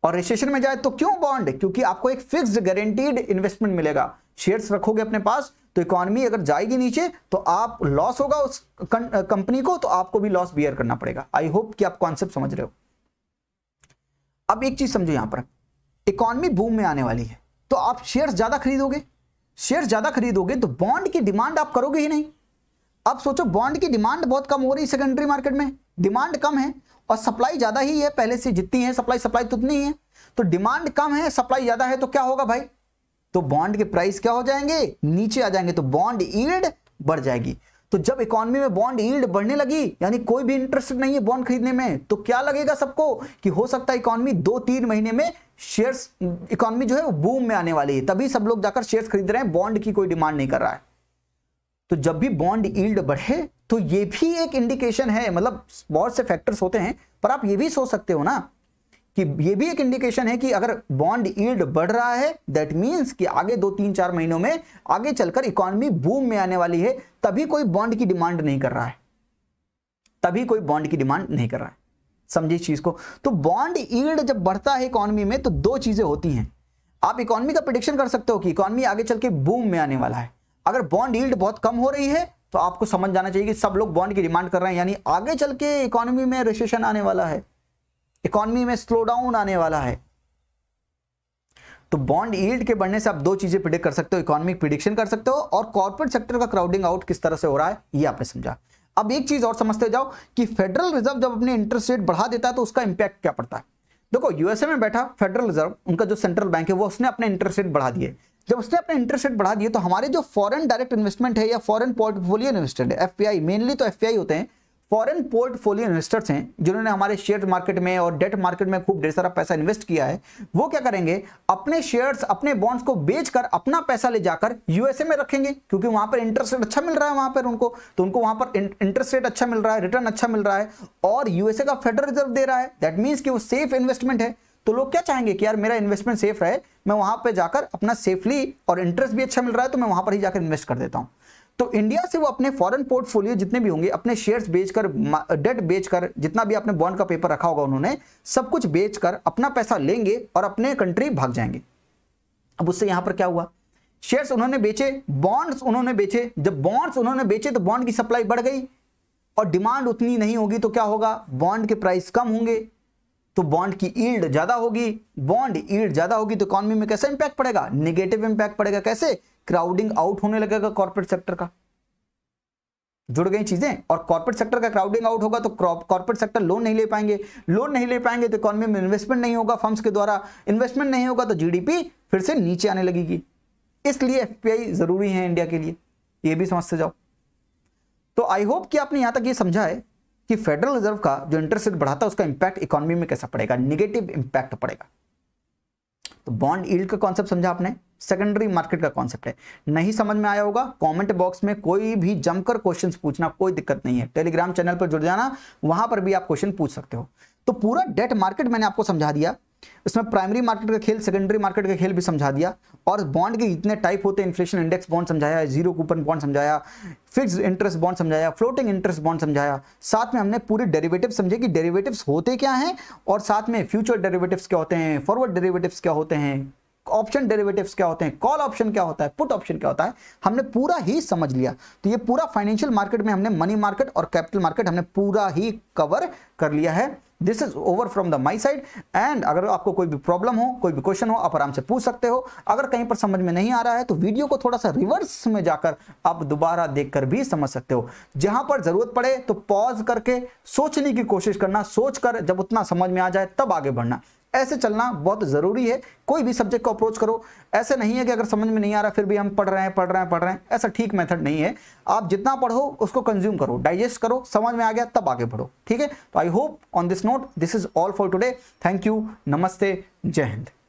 और रिसेशन में जाए तो क्यों बॉन्ड क्योंकि आपको एक फिक्स गारंटीड इन्वेस्टमेंट मिलेगा शेयर्स रखोगे अपने पास तो इकोनॉमी अगर जाएगी नीचे तो आप लॉस होगा उस कंपनी को तो आपको भी लॉस बियर करना पड़ेगा आई होप कि आप कॉन्सेप्ट समझ रहे हो अब एक चीज समझो यहां पर इकोनॉमी बूम में आने वाली है तो आप शेयर्स ज्यादा खरीदोगे शेयर ज्यादा खरीदोगे तो बॉन्ड की डिमांड आप करोगे ही नहीं अब सोचो बॉन्ड की डिमांड बहुत कम हो रही है सेकेंडरी मार्केट में डिमांड कम है और सप्लाई ज़्यादा ही है पहले से जितनी है सप्लाई सप्लाई तो उतनी है तो डिमांड कम है सप्लाई ज़्यादा है तो क्या होगा भाई तो बॉन्ड के प्राइस क्या हो जाएंगे नीचे आ जाएंगे तो बॉन्ड ईल्ड बढ़ जाएगी तो जब इकोनॉमी में बॉन्ड ईल्ड बढ़ने लगी यानी कोई भी इंटरेस्ट नहीं है बॉन्ड खरीदने में तो क्या लगेगा सबको कि हो सकता है इकोनॉमी दो तीन महीने में शेयर्स इकोनॉमी जो है वो बूम में आने वाली है तभी सब लोग जाकर शेयर्स खरीद रहे हैं बॉन्ड की कोई डिमांड नहीं कर रहा है तो जब भी बॉन्ड ईल्ड बढ़े तो ये भी एक इंडिकेशन है मतलब बहुत से फैक्टर्स होते हैं पर आप ये भी सोच सकते हो ना कि ये भी एक इंडिकेशन है कि अगर बॉन्ड ईल्ड बढ़ रहा है दैट मींस कि आगे दो तीन चार महीनों में आगे चलकर इकोनॉमी बूम में आने वाली है तभी कोई बॉन्ड की डिमांड नहीं कर रहा है तभी कोई बॉन्ड की डिमांड नहीं कर रहा है समझिए चीज को तो बॉन्ड ईल्ड जब बढ़ता है इकोनॉमी में तो दो चीजें होती हैं आप इकोनॉमी का प्रिडिक्शन कर सकते हो कि इकोनॉमी आगे चल के बूम में आने वाला है अगर बॉन्ड यील्ड बहुत कम हो रही है तो आपको समझ जाना चाहिए कि सब लोग बॉन्ड की डिमांड कर रहे हैं यानी आगे चल के इकोनॉमी में रिसेशन आने वाला है इकोनॉमी में स्लो डाउन आने वाला है तो बॉन्ड ईल्ड के बढ़ने से आप दो चीजें प्रिडिक्ट कर सकते हो इकोनॉमिक प्रिडिक्शन कर सकते हो और कॉर्पोरेट सेक्टर का क्राउडिंग आउट किस तरह से हो रहा है ये आपने समझा अब एक चीज और समझते जाओ कि फेडरल रिजर्व जब अपने इंटरेस्ट रेट बढ़ा देता है तो उसका इंपैक्ट क्या पड़ता है देखो यूएसए में बैठा फेडरल रिजर्व उनका जो सेंट्रल बैंक है वो उसने अपने इंटरेस्ट रेट बढ़ा दिए जब उसने अपने इंटरेस्ट रेट बढ़ा दिए तो हमारे जो फॉरेन डायरेक्ट इन्वेस्टमेंट है या फॉरेन पोर्टफोलियो इन्वेस्टेड है एफपीआई मेनली तो एफपीआई होते हैं फॉरेन पोर्टफोलियो इन्वेस्टर्स हैं जिन्होंने हमारे शेयर मार्केट में और डेट मार्केट में खूब ढेर सारा पैसा इन्वेस्ट किया है वो क्या करेंगे अपने शेयर्स अपने बॉन्ड्स को बेचकर अपना पैसा ले जाकर यूएसए में रखेंगे क्योंकि वहां पर इंटरेस्ट रेट अच्छा मिल रहा है वहां पर उनको तो उनको वहां पर इंटरेस्ट रेट अच्छा मिल रहा है रिटर्न अच्छा मिल रहा है और यूएसए का फेडरल रिजर्व दे रहा है दैट मीन्स कि वो सेफ इन्वेस्टमेंट है तो लोग क्या चाहेंगे कि यार मेरा इन्वेस्टमेंट सेफ रहे मैं वहां पर जाकर अपना सेफली और इंटरेस्ट भी अच्छा मिल रहा है तो मैं वहां पर ही जाकर इन्वेस्ट कर देता हूं तो इंडिया से वो अपने फॉरेन पोर्टफोलियो जितने भी होंगे अपने शेयर्स बेचकर डेट बेचकर जितना भी आपने बॉन्ड का पेपर रखा होगा उन्होंने सब कुछ बेचकर अपना पैसा लेंगे और अपने कंट्री भाग जाएंगे अब उससे यहां पर क्या हुआ शेयर्स उन्होंने बेचे बॉन्ड्स उन्होंने बेचे जब बॉन्ड्स उन्होंने बेचे तो बॉन्ड की सप्लाई बढ़ गई और डिमांड उतनी नहीं होगी तो क्या होगा बॉन्ड के प्राइस कम होंगे तो बॉन्ड की ईल्ड ज्यादा होगी बॉन्ड ईल्ड ज्यादा होगी तो इकोनॉमी में कैसा इंपैक्ट पड़ेगा निगेटिव इंपैक्ट पड़ेगा कैसे क्राउडिंग आउट होने लगेगा कॉर्पोरेट सेक्टर का जुड़ गई चीजें और कॉर्पोरेट सेक्टर का क्राउडिंग आउट होगा तो कॉर्पोरेट सेक्टर लोन नहीं ले पाएंगे लोन नहीं ले पाएंगे तो इकोनॉमी में इन्वेस्टमेंट नहीं होगा फर्म्स के द्वारा इन्वेस्टमेंट नहीं होगा तो जीडीपी फिर से नीचे आने लगेगी इसलिए एफपीआई जरूरी है इंडिया के लिए यह भी समझते जाओ तो आई होप कि आपने यहां तक यह समझा है कि फेडरल रिजर्व का जो इंटरेस्ट रेट बढ़ाता है उसका इंपैक्ट इकोनॉमी में कैसा पड़ेगा निगेटिव इंपैक्ट पड़ेगा तो बॉन्ड ईल्ड का कॉन्सेप्ट समझा आपने सेकेंडरी मार्केट का कॉन्सेप्ट है नहीं समझ में आया होगा कमेंट बॉक्स में कोई भी जमकर क्वेश्चंस पूछना कोई दिक्कत नहीं है टेलीग्राम चैनल पर जुड़ जाना वहां पर भी आप क्वेश्चन पूछ सकते हो तो पूरा डेट मार्केट मैंने आपको समझा दिया इसमें प्राइमरी मार्केट का खेल सेकेंडरी मार्केट का खेल भी समझा दिया और बॉन्ड के जितने टाइप होते हैं इन्फ्लेशन इंडेक्स बॉन्ड समझाया जीरो कूपन बॉन्ड समझाया फिक्स इंटरेस्ट बॉन्ड समझाया फ्लोटिंग इंटरेस्ट बॉन्ड समझाया साथ में हमने पूरे डेरिवेटिव समझे कि डेरिवेटिव्स होते क्या हैं और साथ में फ्यूचर डेरेवेटिव क्या होते हैं फॉरवर्ड डेरेवेटिव क्या होते हैं ऑप्शन डेरिवेटिव्स क्या होते हैं कॉल ऑप्शन क्या होता है पुट ऑप्शन क्या होता है हमने पूरा ही समझ लिया तो ये पूरा फाइनेंशियल मार्केट में हमने मनी मार्केट और कैपिटल मार्केट हमने पूरा ही कवर कर लिया है this is over from the my side and अगर आपको कोई भी प्रॉब्लम हो कोई भी क्वेश्चन हो आप आराम से पूछ सकते हो अगर कहीं पर समझ में नहीं आ रहा है तो वीडियो को थोड़ा सा रिवर्स में जाकर आप दोबारा देखकर भी समझ सकते हो जहां पर जरूरत पड़े तो पॉज करके सोचने की कोशिश करना सोचकर जब उतना समझ में आ जाए तब आगे बढ़ना ऐसे चलना बहुत ज़रूरी है कोई भी सब्जेक्ट को अप्रोच करो ऐसे नहीं है कि अगर समझ में नहीं आ रहा फिर भी हम पढ़ रहे हैं पढ़ रहे हैं पढ़ रहे हैं ऐसा ठीक मेथड नहीं है आप जितना पढ़ो उसको कंज्यूम करो डाइजेस्ट करो समझ में आ गया तब आगे बढ़ो ठीक है तो I hope on this note this is all for today thank you नमस्ते जय हिंद